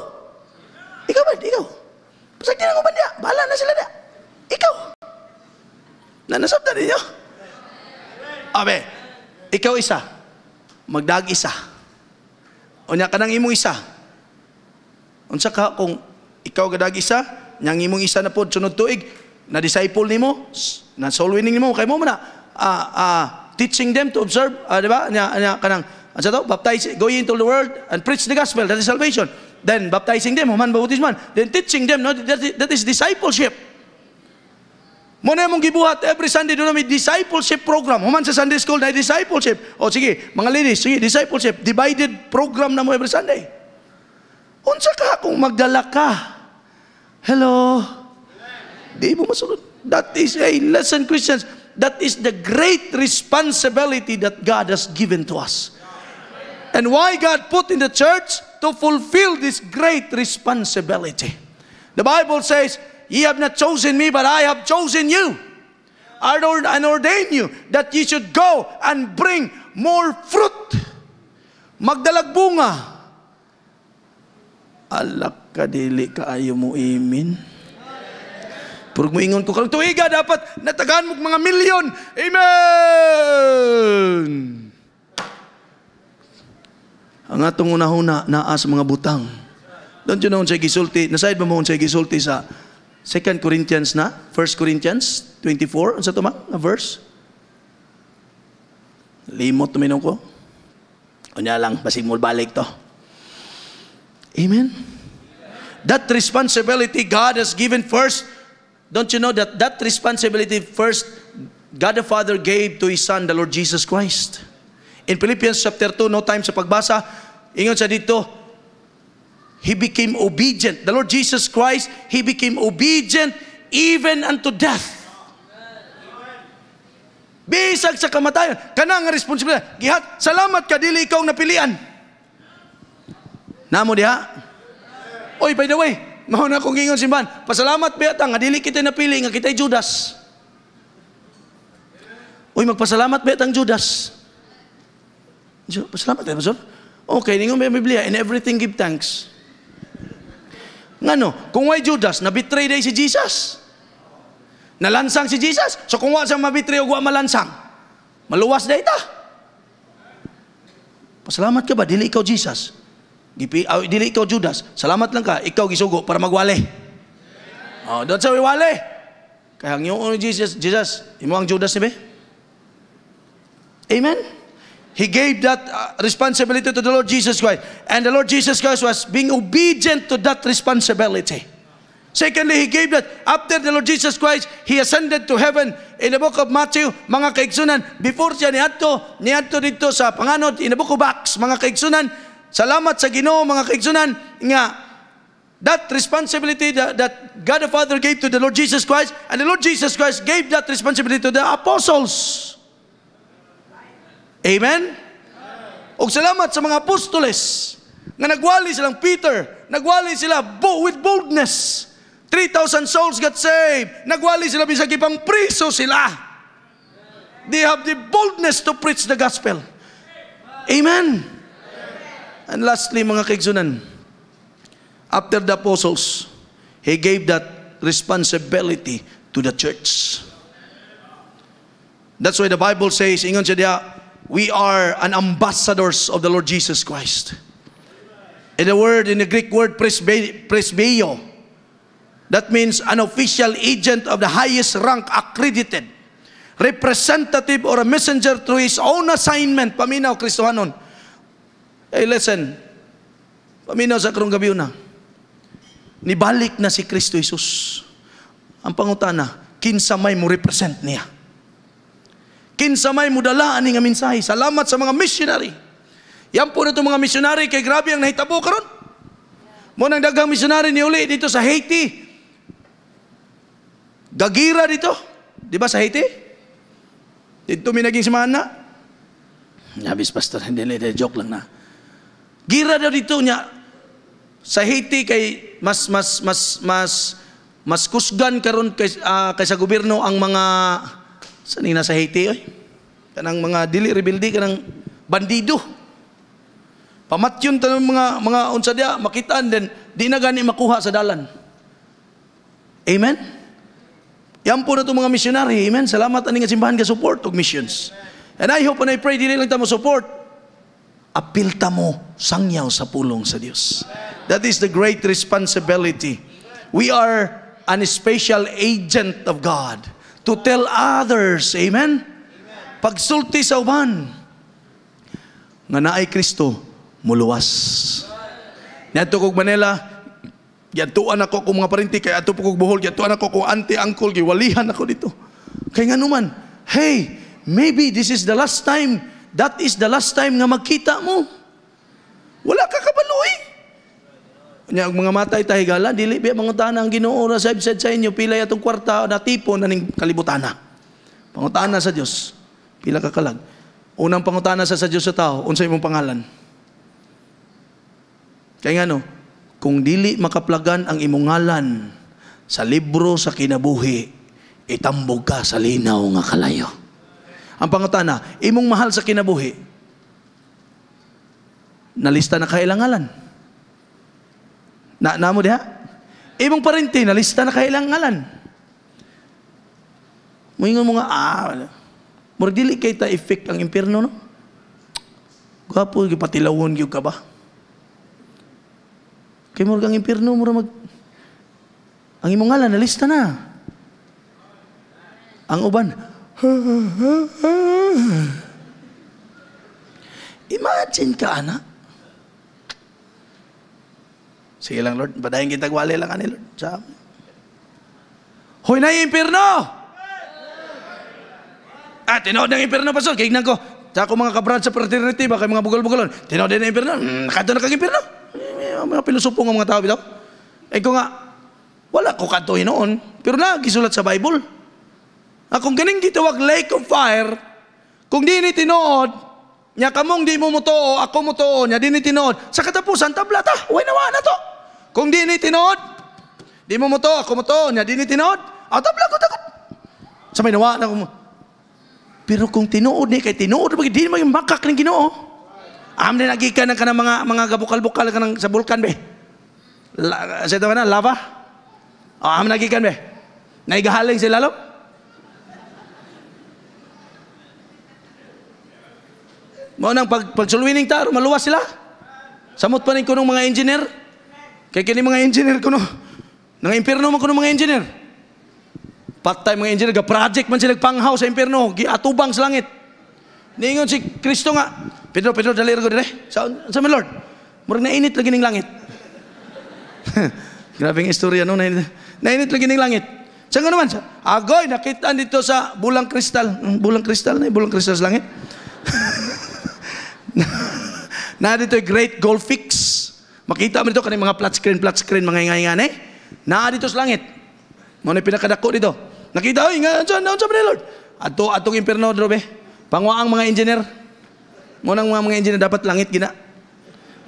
Ikaw ba? Ikaw. Pasag din ang uban niya. Bahala na sila niya. Ikaw. Nanasab na ninyo. Abe, Ikaw isa, magdag isa. Unya ka ng imong isa. Unsa ka kung ikaw gadag isa, nyang imong isa na pod sunod tuig, na disciple nimo, na soul winning nimo kay mo man na uh, uh, teaching them to observe, uh, di ba? Nya nya kanang unsa to? Baptize go into the world and preach the gospel, that is salvation. Then baptizing them, human bautisman. Then teaching them, no? That is, that is discipleship. Mo na mong gibuhat every Sunday do may discipleship program. Human sa Sunday school na discipleship. O sige, mga ladies, sige discipleship, divided program na mo every Sunday. Unsa ka kung magdala ka? Hello. Di mo masulod. That is a lesson Christians. That is the great responsibility that God has given to us. And why God put in the church to fulfill this great responsibility. The Bible says, Ye have not chosen me, but I have chosen you. I and ordain you that ye should go and bring more fruit. Magdalag bunga. Alak ka dili kaayo mo imin. Purog mo ingon ko kang tuiga dapat natagaan mo mga milyon. Amen. Ang atong unahuna naas mga butang. Don't you know unsay gisulti? Nasayad ba mo unsay gisulti sa 2 Corinthians na, 1 Corinthians 24, unsa sa ma? A verse? Limot tuminong ko. Unya lang, basig mo balik to. Amen? That responsibility God has given first, don't you know that that responsibility first God the Father gave to His Son, the Lord Jesus Christ. In Philippians chapter 2, no time sa pagbasa, ingon sa dito, He became obedient. The Lord Jesus Christ, He became obedient even unto death. Bisag sa kamatayan, kanang responsibilidad. Gihat, salamat ka, dili ikaw napilian. Namo diha? Oy, by the way, mao na akong gingon simbahan. Pasalamat ba nga dili kita napili nga kita'y Judas. Oy, magpasalamat ba ang Judas? Pasalamat ba, Pastor? Okay, ningon ba Biblia, in everything give thanks. Ngano? Kung why Judas, nabitray day si Jesus. Nalansang si Jesus. So kung wa siya mabitray o wa malansang, maluwas day ta. Pasalamat ka ba? Dili ikaw Jesus. Gipi, oh, dili ikaw Judas. Salamat lang ka. Ikaw gisugo para magwali. Oh, doon sa wali. Kaya ang yung Jesus, Jesus, imo ang Judas ni be? Amen? he gave that uh, responsibility to the Lord Jesus Christ. And the Lord Jesus Christ was being obedient to that responsibility. Secondly, he gave that after the Lord Jesus Christ, he ascended to heaven. In the book of Matthew, mga kaigsunan, before siya niadto, niadto dito sa panganod, in the book of Acts, mga kaigsunan, salamat sa Ginoo mga kaigsunan nga that responsibility that, that God the Father gave to the Lord Jesus Christ and the Lord Jesus Christ gave that responsibility to the apostles. Amen? Og salamat sa mga apostoles na nagwali silang Peter, nagwali sila bo with boldness. 3,000 souls got saved. Nagwali sila bisag ipang priso sila. They have the boldness to preach the gospel. Amen. And lastly, mga kaigsunan, after the apostles, he gave that responsibility to the church. That's why the Bible says, ingon siya diya, we are an ambassadors of the Lord Jesus Christ. In the word, in the Greek word, presbyo, that means an official agent of the highest rank accredited, representative or a messenger through his own assignment. Paminaw, Kristohanon. Hey, listen. Paminaw sa karong gabi una. Ah. Nibalik na si Kristo Jesus. Ang pangutana, kinsa may mo represent niya. Kinsamay mudala ani nga mensahe. Salamat sa mga missionary. Yan po na mga missionary kay grabe ang nahitabo karon. Mo nang daghang missionary ni uli dito sa Haiti. Gagira dito. Di ba sa Haiti? Dito may naging semana. Labis pastor, hindi na joke lang na. Gira daw dito niya sa Haiti kay mas mas mas mas mas kusgan karon kay, uh, ah, kaysa gobyerno ang mga sa nina sa Haiti, oy. Kanang mga dili rebelde kanang bandido. Pamatyon tanong mga mga unsa dia makitaan den di na gani makuha sa dalan. Amen. Yan po na itong mga missionary. Amen. Salamat aning simbahan ka support og missions. And I hope and I pray dili lang ta mo support. Apil ta mo sangyaw sa pulong sa Dios. That is the great responsibility. We are an special agent of God to tell others. Amen? Amen. Pagsulti sa uban, nga naay Kristo, muluwas. Nato kog Manila, yatuan ako kung mga parinti, kaya ato kog buhol, yatuan ako kung auntie, uncle, giwalihan ako dito. Kaya nga naman, hey, maybe this is the last time, that is the last time nga magkita mo. Wala ka kabaloy. Eh. Nya mga matay tahigala dili biya mangutana ang Ginoo ra sa sa inyo pila yatong kwarta na tipo naning kalibutana. Pangutana sa Dios. Pila ka kalag. Unang pangutana sa sa Dios sa tao, unsay imong pangalan? Kay ngano, kung dili makaplagan ang imong ngalan sa libro sa kinabuhi, itambog ka sa linaw nga kalayo. Ang pangutana, imong mahal sa kinabuhi. Nalista na kailangalan. ngalan na namo diha? Imong parente na lista na kailang ngalan. Moingon mo nga ah. Murag dili kay ta effect ang impierno no. Gwapo gyud patilawon gyud ka ba? Kay murag ang impierno mura mag Ang imong ngalan na lista na. Ang uban Imagine ka anak Sige lang, Lord. Badayin kita, gwali lang ani, Lord. Sa amin. Hoy na impirno! At ah, tinood ng impirno, Pastor. Kaignan ko. Sa ako mga kabrad sa fraternity, baka mga bugal-bugalon. Tinood din ng impirno. Mm, kato na kag impirno. Mga pilosopo ng mga tao bitaw. Eh ko nga, wala ko kato noon. Pero na, gisulat sa Bible. Na ah, kung ganing gitawag lake of fire, kung di ni tinood, niya kamong di mo mutuo, ako mutuo, niya di ni tinood, sa katapusan, tablata, huwag nawa na to. Kung di ni tinod, di mo mo to, ako mo to, niya di ni tinod, atabla ah, ko takot. Sa may nawa na mo. Pero kung tinuod ni kay tinuod, di mo yung makak ng ginoo. Am na nagikan ka ng mga, mga gabukal-bukal ka ng, sa bulkan, be. La, sa ito na, lava? O, am na nagikan, be. Naigahaling sila, lo? Mo nang pag pagsulwining taro, maluwas sila. Samot pa rin ko mga engineer. Kaya kini mga engineer ko no. Nang impirno man ko mga engineer. Part-time mga engineer, ga-project man sila panghaw sa impierno, giatubang sa langit. Niingon si Kristo nga, Pedro, Pedro, dali ko dire. Sa, sa my Lord, murag nainit lagi ning langit. Grabe ang istorya no, nainit, nainit lagi ning langit. Sa nga naman, agoy, nakita dito sa bulang kristal. Hmm, bulang kristal na, eh, bulang kristal sa langit. na dito great gold fix. Makita mo dito kaning mga flat screen, flat screen, mga ingay-ingay, eh. Naa dito sa langit. Mo Muna pinakadako dito. Nakita, oy, nga, dyan, dyan, dyan, Lord. Ato, atong impirno, drobe. Pangwaang mga engineer. Mo nang mga mga engineer, dapat langit gina.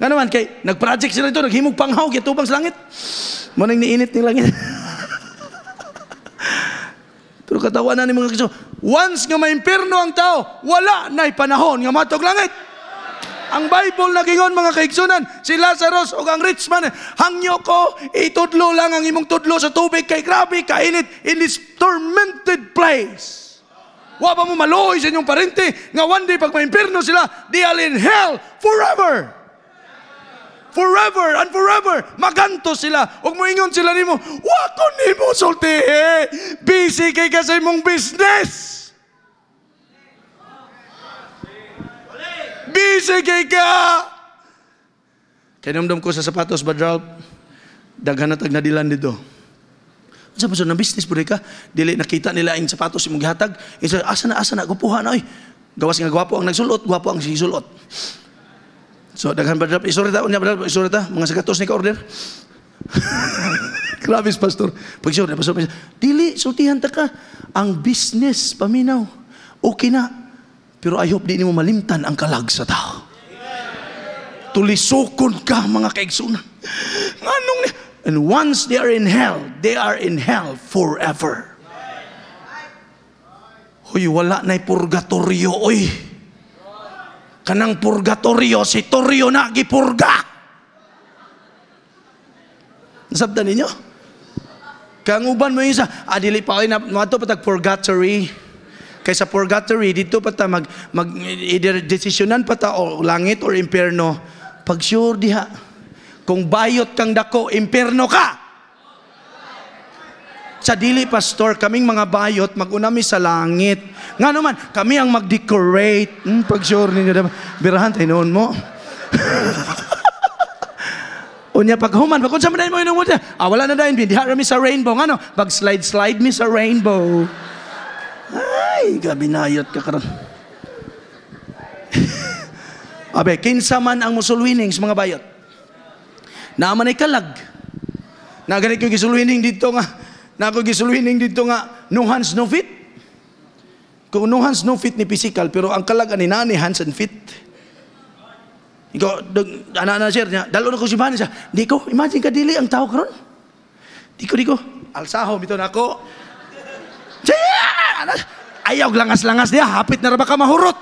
Nga naman, kay, nag-project sila dito, naghimog panghaw, kitubang sa langit. Mo Munang niinit ni langit. Pero katawanan ni mga kisyo, once nga impierno ang tao, wala na'y panahon nga matog langit. Ang Bible nagingon mga kaigsunan, si Lazarus o ang rich man, hangyo ko, itudlo lang ang imong tudlo sa tubig kay grabe, kainit, in this tormented place. Wa ba mo maluoy sa inyong parente nga one day pag maimpirno sila, they are in hell forever. Forever and forever. Maganto sila. Huwag mo ingon sila nimo, wa ko nimo sultihi. Busy kay ka sa imong business. Busy kay ka! Kinumdum ko sa sapatos, Brad Ralph, daghan na tag nadilan dito. Sa so, na business po ka, dili nakita nila ang sapatos imong gihatag. Isa, asa na, asa na, gupuha na, oy. Gawas nga gwapo ang nagsulot, gwapo ang sisulot. So, daghan Brad Ralph, isuri ta, unya Brad Ralph, isuri ta, mga sagatos ni ka-order. Grabe, pastor. Pag sure, pastor, pastor, dili, sultihan ta ka. Ang business, paminaw. Okay na, pero I hope di nimo malimtan ang kalag sa tao. Tulisukod ka mga kaigsunan. Nganong ni And once they are in hell, they are in hell forever. Hoy, wala na'y purgatorio, oy. Kanang purgatorio, si Torio na gipurga. Nasabdan ninyo? Kang uban mo yung isa, adili ah, pa kayo na, mato patag purgatory. Purgatory. Kaysa forgot to read, dito pa ta mag, mag either desisyonan pa ta o langit or impierno Pag sure diha, kung bayot kang dako, impierno ka! Sa dili, pastor, kaming mga bayot, maguna mi sa langit. Nga naman, kami ang mag-decorate. Hmm, pag sure ninyo naman. Birahan, tinuon mo. Unya pag human, pag kung sa mo na mo inungod, ah, wala na dahil, hindi harami sa rainbow. Ano? pag slide-slide mi sa rainbow. Ay, gabinayot ka karon. Abe, kinsa man ang musul sa mga bayot. Naaman ay kalag. Na ganit ko gisulwining dito nga. Na ako gisulwining dito nga. No hands, no feet. Kung no hands, no feet ni physical, pero ang kalag ani nani hands and fit. Ikaw, anak-anak sir niya, dalo na ko si Bani siya. Di ko, imagine ka dili ang tao karon. Di ko, di ko. Alsaho, bito na ako. Siya! Ayaw langas-langas dia, hapit na ra baka mahurot.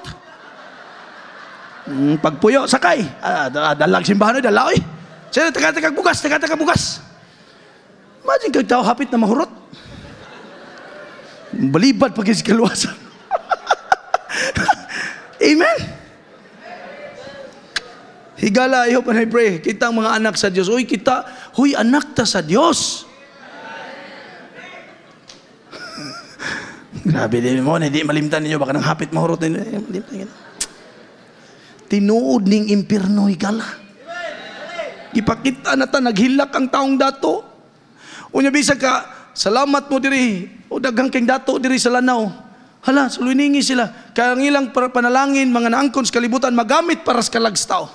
Mm, pagpuyo, sakay. Ah, ah dalag simbahan ay dalaw Sino taga-taga bugas, taga-taga bugas. Imagine kag tao hapit na mahurot. Balibad pag si kaluwasan. Amen? Higala, I hope and pray, kita ang mga anak sa Diyos. Uy, kita, huy, anak ta sa Diyos. Grabe din mo, hindi malimtan ninyo, baka nang hapit mahurot ninyo. Eh, malimtan Tinuod ning impirno'y gala. Ah. Gipakita na ta, naghilak ang taong dato. Unya bisag ka, salamat mo diri, o daghang kang dato diri sa lanaw. Hala, suluningi sila. Kaya ang ilang panalangin, mga naangkon sa kalibutan, magamit para sa kalagstaw.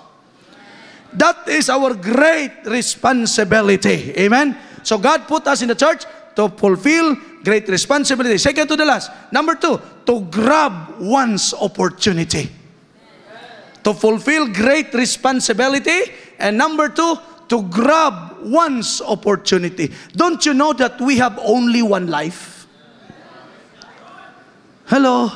That is our great responsibility. Amen? So God put us in the church to fulfill great responsibility. Second to the last. Number two, to grab one's opportunity. To fulfill great responsibility. And number two, to grab one's opportunity. Don't you know that we have only one life? Hello?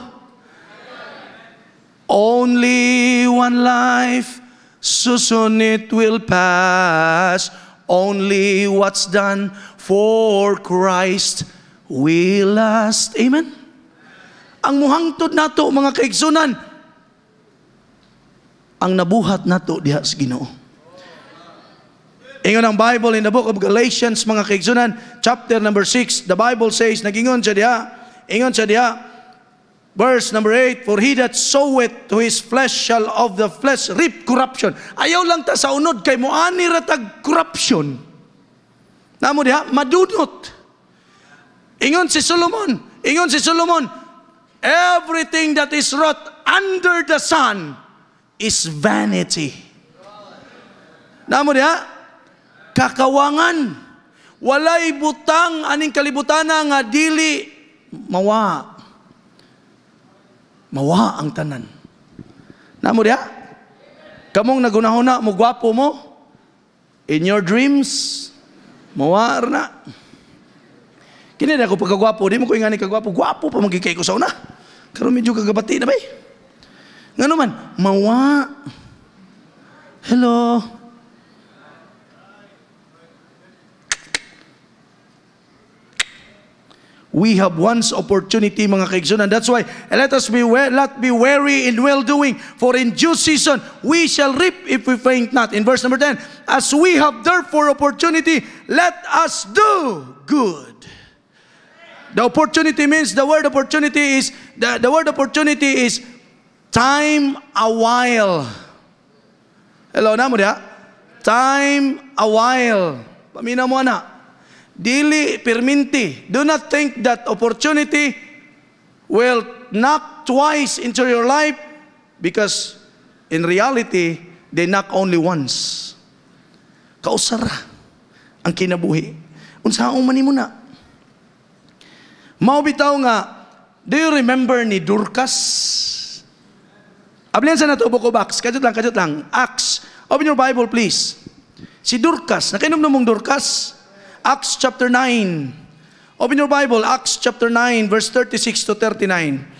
Only one life, so soon it will pass. Only what's done for Christ we last. Amen? Ang muhangtod nato mga kaigsunan, ang nabuhat nato diha sa Ginoo. Ingon ang Bible in the book of Galatians mga kaigsunan, chapter number 6, the Bible says nagingon siya diha, ingon siya diha, verse number 8, for he that soweth to his flesh shall of the flesh reap corruption. Ayaw lang ta sa unod kay mo ani ratag corruption. Namo diha madunot. Ingon si Solomon, ingon si Solomon, everything that is wrought under the sun is vanity. Namo diha? Kakawangan. Walay butang aning kalibutan nga dili mawa. Mawa ang tanan. Namo diha? Kamong nagunahuna mo gwapo mo in your dreams, mawa na. Kini na ako pagkagwapo, di mo ko ingani kagwapo, gwapo pa magi ko sa una. Karon medyo kagabati na ba eh. Ngano man, mawa. Hello. We have one's opportunity mga kaigsunan. That's why let us be not be wary in well doing, for in due season we shall reap if we faint not. In verse number 10, as we have therefore opportunity, let us do good. The opportunity means the word opportunity is the, the word opportunity is time a while. Hello na mo Time a while. Pamina mo na. Dili perminti. Do not think that opportunity will knock twice into your life because in reality, they knock only once. Kausara ang kinabuhi. Unsa man manimo na. Mao bitaw nga, do you remember ni Durkas? Ablihan sa nato ko box. Kajut lang, kajut lang. Acts. Open your Bible please. Si Durkas, nakainom na mong Durkas? Acts chapter 9. Open your Bible, Acts chapter 9, verse 36 to 39.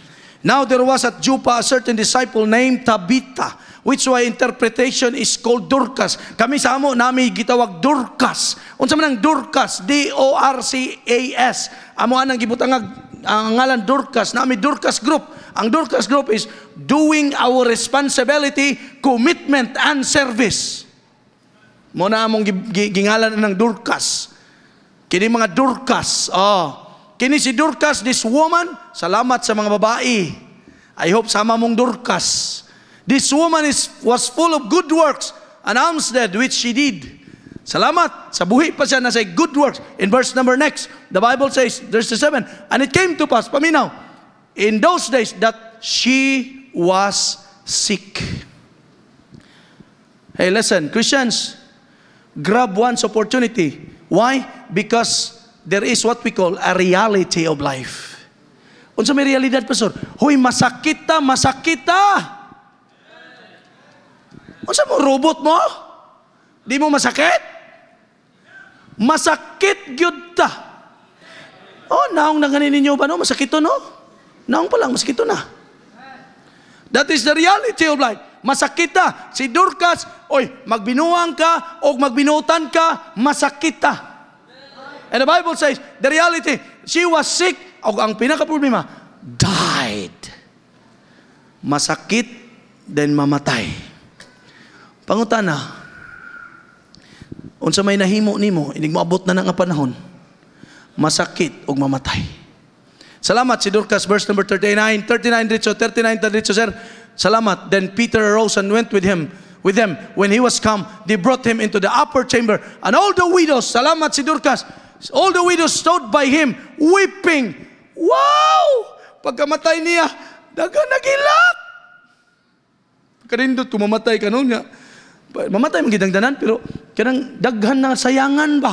Now there was at Joppa a certain disciple named Tabitha, which why interpretation is called Dorcas. Kami sa amo nami gitawag Dorcas. Unsa man ang Dorcas? D O R C A S. Amo anang gibutang ang ngalan Dorcas nami Dorcas Group. Ang Dorcas Group is doing our responsibility, commitment and service. Mo na among gingalan ng Dorcas. Kini mga Dorcas. Oh. Kini si Dorcas, this woman, salamat sa mga babae. I hope sama mong Dorcas. This woman is, was full of good works, announced that which she did. Salamat. Sa buhi pa siya na say good works. In verse number next, the Bible says, verse 7, And it came to pass, paminaw, in those days that she was sick. Hey, listen, Christians, grab one's opportunity. Why? Because there is what we call a reality of life. Unsa may realidad, Pastor? Hoy, masakit ta, masakit ta! Unsa mo, robot mo? Di mo masakit? Masakit gyud ta. Oh, naong na ganin ninyo ba no? Masakit to no? Naong pa lang, masakit to na. That is the reality of life. Masakit ta. Si Durkas, oy, magbinuang ka o magbinutan ka, masakit ta. And the Bible says, the reality, she was sick, o ang pinaka-problema, died. Masakit, then mamatay. Pangutana, unsa may nahimo nimo, inig moabot na na nga panahon, masakit o mamatay. Salamat si Dorcas, verse number 39, 39 dito, 39 dito, sir. Salamat. Then Peter arose and went with him. With them, when he was come, they brought him into the upper chamber. And all the widows, salamat si Dorcas, All the widows stood by him, weeping. Wow! Pagkamatay niya, dagan nagilak! Pagkarindot, kumamatay ka noon niya. Mamatay mong gidangdanan, pero kanang daghan na sayangan ba?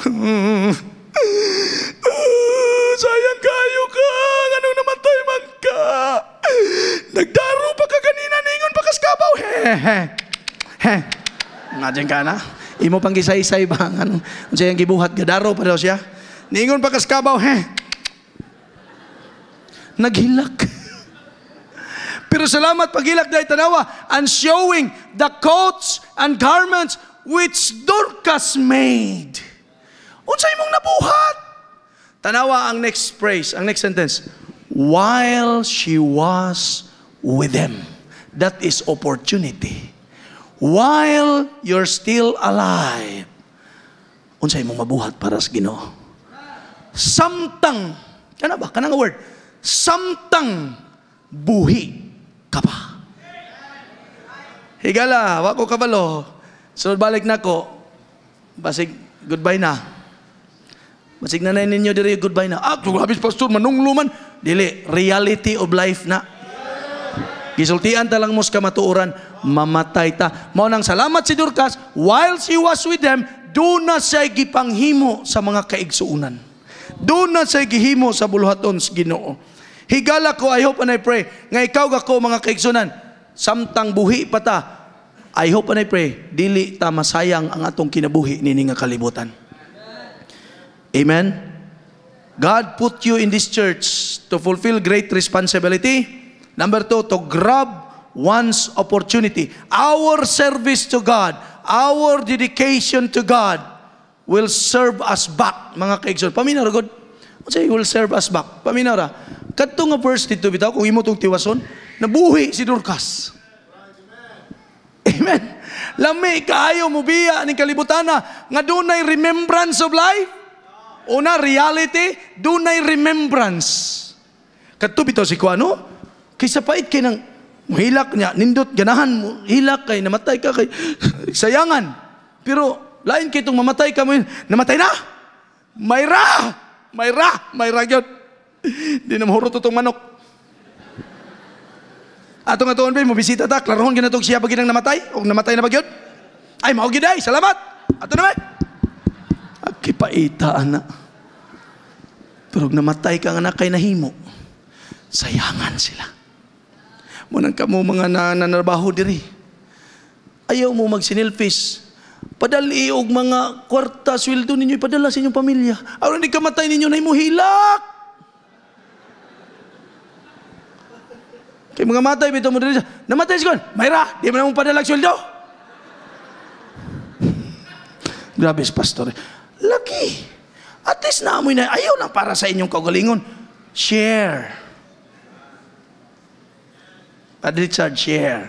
sayang kayo ka! Anong namatay man ka? Nagdaro pa ka kanina, ningon pa kaskabaw! Hehe! He. Nadyan ka na? Imo pang gisaysay ba ang ano? Unsay yang gibuhat gadaro pa daw siya. Ningon pa kas kabaw he. Naghilak. Pero salamat paghilak dai tanawa and showing the coats and garments which Dorcas made. Unsay imong nabuhat? Tanawa ang next phrase, ang next sentence. While she was with them. That is opportunity while you're still alive. Unsay mo mabuhat para sa Ginoo? Samtang, kana ba? Kana nga word. Samtang buhi ka pa. Higala, wa ko kabalo. So balik na ko. Basig goodbye na. Basig na ninyo diri goodbye na. Ah, grabe pastor manungluman. Dili reality of life na. Gisultian talang mos kamatuoran, mamatay ta. Mao nang salamat si Dorcas, while she was with them, do na siya gipanghimo sa mga kaigsuunan. Do na siya gihimo sa buluhaton sa Ginoo. Higala ko, I hope and I pray, nga ikaw gako mga kaigsunan, samtang buhi pa ta, I hope and I pray, dili ta masayang ang atong kinabuhi nini nga kalibutan. Amen? God put you in this church to fulfill great responsibility. Number two, to grab one's opportunity. Our service to God, our dedication to God will serve us back, mga kaigsoon. Paminara, God, ano say, will serve us back. Paminara, katong nga verse dito bitaw, kung imo tong tiwason, nabuhi si Dorcas. Amen. Lami, kaayo mo biya ni kalibutan na, nga dunay remembrance of life. Una, reality, dunay remembrance. Katubito si Kuano, Kaysa pait kay nang hilak niya, nindot, ganahan mo, hilak kay, namatay ka kay, sayangan. Pero, lain kay itong mamatay ka mo namatay na! Mayra! Mayra! Mayra yun. Di na mahurot itong manok. Atong atuon ba, mabisita ta, klarohon ginatog siya pag namatay, o namatay na ba yun? Ay, mahugiday, salamat! Ato naman! Akipaita, anak. Pero namatay kang anak kay nahimo, sayangan sila. Manang ka kamo mga nananarbaho diri. Ayaw mo magsinilpis. Padali og mga kwarta sweldo ninyo ipadala sa inyong pamilya. Aron ni kamatay ninyo na imuhilak. Kay mga matay bitaw mo diri. Namatay sigon. Mayra, di man mo padalag sweldo. Grabe pastor. Eh. Lucky. At least na naamoy na, ayaw lang para sa inyong kagalingon. Share. At Richard Shear.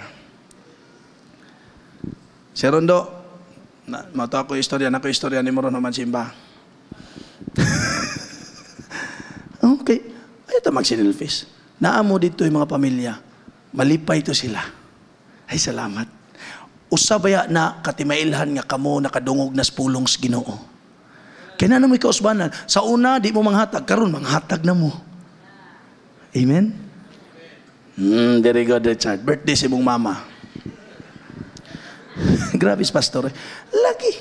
Si Rondo, na, mato ako istorya, nako istorya ni Moro naman simba. okay. Ay, ito magsinilfis. Naamo dito yung mga pamilya. Malipay ito sila. Ay, salamat. Usabaya na katimailhan nga kamo nakadungog na spulong sa ginoo. Kaya na mo ikausbanan. Sa una, di mo manghatag. Karon manghatag na mo. Amen? Hmm, very good, Richard. Birthday si mong mama. Grabe, pastor. Lagi.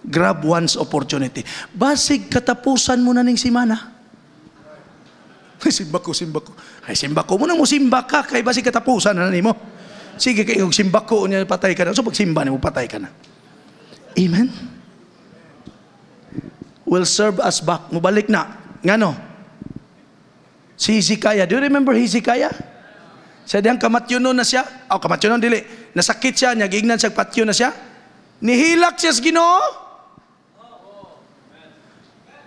Grab one's opportunity. Basig katapusan mo na ning simana. Ay, simba ko, simba ko. Ay, simba ko. Muna mo simba ka, kay basig katapusan na nimo. Sige, kay kung simba ko, niya, patay ka na. So, pag simba mo, patay ka na. Amen? Will serve us back. Mubalik na. Ngano? Si Hezekiah, do you remember Hezekiah? Sa diyang kamatyunon na siya, o oh, kamatyunon dili, nasakit siya, niya giignan siya patyo na siya. Nihilak siya sa Ginoo.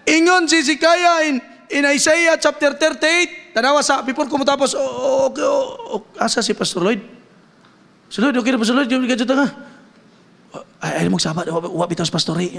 Ingon si Hezekiah in, in Isaiah chapter 38, tanawa sa before ko matapos, oh, oh, oh, oh, asa si Pastor Lloyd? Pastor Lloyd, okay na Pastor Lloyd, gadyo ta ka. Ay, ay mo sabat, wa bitaw sa Pastor Lloyd.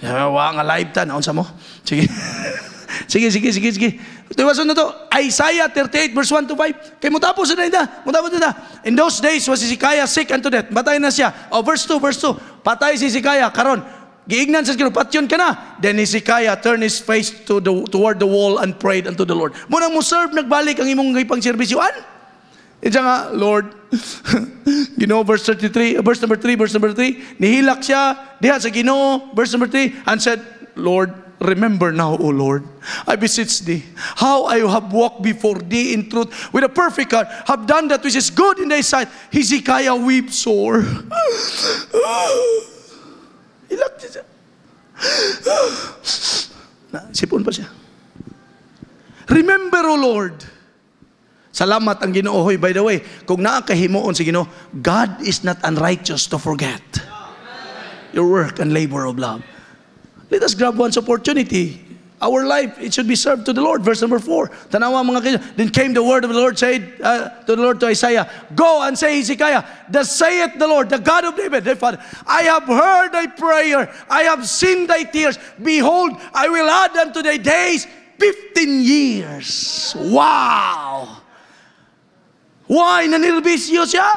Wa nga live ta, naon sa mo. Sige. sige, sige, sige, sige. Diba sunod to? Isaiah 38 verse 1 to 5. Kay tapos na ida. Mutapos na In those days was Hezekiah sick unto death. Batay na siya. O oh, verse 2, verse 2. Patay si Hezekiah. Karon, giignan sa patyon ka na. Then Hezekiah turned his face to the, toward the wall and prayed unto the Lord. Mo nang mo serve, nagbalik ang imong ipang servisyoan. Ito nga, Lord, you know, verse 33, verse number 3, verse number 3, nihilak siya, diha sa Ginoo, verse number 3, and said, Lord, Remember now, O Lord, I beseech thee, how I have walked before thee in truth with a perfect heart, have done that which is good in thy sight. Hezekiah weeps sore. He looked at him. Sipon pa siya. Remember, O Lord. Salamat ang ginoo. Hoy, by the way, kung naakahimoon si ginoo, God is not unrighteous to forget your work and labor of love. Let us grab one's opportunity. Our life, it should be served to the Lord. Verse number 4. Then came the word of the Lord said uh, to the Lord to Isaiah, Go and say Hezekiah, Thus saith the Lord, the God of David, thy father, I have heard thy prayer, I have seen thy tears. Behold, I will add unto thy days 15 years. Wow! Why nanilbis siya?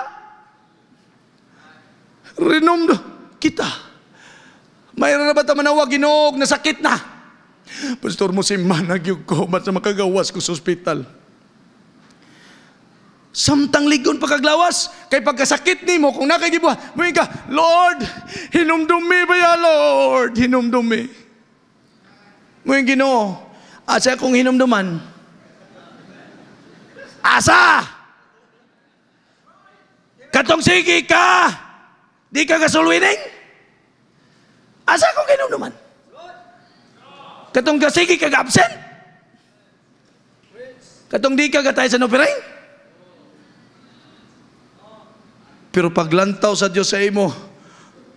Rinomdo kita. May rabat man awa ginog, nasakit na. Pastor mo si managyog ko, mat sa makagawas ko sa ospital. Samtang ligon pagkaglawas, kay pagkasakit ni mo, kung nakagibuha, buhin ka, Lord, hinumdumi ba ya, Lord? Hinumdumi. Buhin ginoo, asa kung hinumduman? Asa! Katong sige ka! Di ka kasulwining? Asa ko ginunuman? Katong gasigi kag absent? Katong di ka gatay sa nopirain? Pero paglantaw sa Dios sa imo,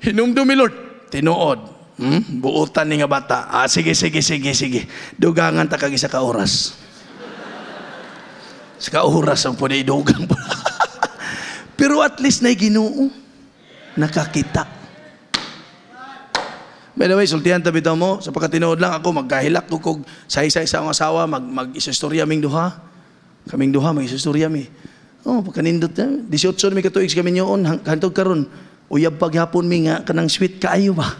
hinumdumi Lord, tinuod. Hmm? Buutan ni nga bata. Ah, sige, sige, sige, sige. Dugangan ta kag isa ka oras. Sa oras ang pwede idugang. Pero at least na ginoo. Nakakita. By the way, sultihan tabi daw mo, sa pagkatinood lang ako, magkahilak ko kog sa isa isa ang asawa, mag, mag-isistorya ming duha. Kaming duha, mag-isistorya mi. Oh, pagkanindot na. 18 mi katuig kami nyoon, hantog karon. Uyab paghapon mi nga, kanang sweet kaayo ba?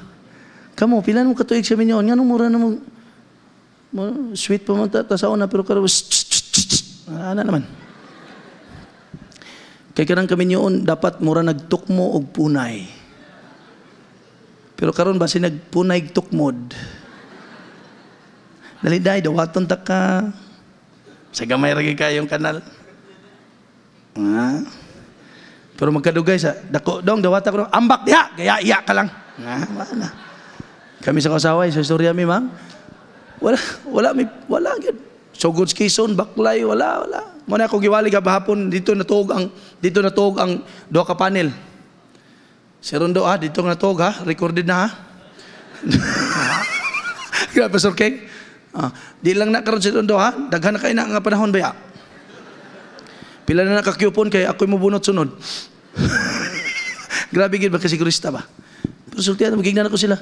Kamo, pila mo katuig kami nyoon, nga mura na mo, mo sweet pa man ta, tasaw na, pero karon, ana ah, naman. Kay kanang kami nyoon, dapat mura nagtukmo og punay. Pero karon ba sinagpunay tukmod? Daliday, dawaton ta ka. Sa gamay ragi kayong kanal. Ha? Pero magkadugay sa, dako dong, dawata ko ambak diha, gaya iya ka lang. Nga, wala. Kami sa kasaway, sa istorya mi, ma'am. Wala, wala, may, wala, yun. Sogods Quezon, Baklay, wala, wala. Muna ako giwali ka bahapon, dito natog ang, dito natog ang doka ka panel. Si Rondo, ah, dito nga to, ha? Recorded na, ha? Grabe, Pastor King. Ah, di lang nakaroon si Rondo, ha? Daghan na kayo na nga panahon, baya. Pila na nakakyupon, kaya ako'y mubunot sunod. Grabe, gid ba Pero Krista ba? Pasultihan, magignan ako sila.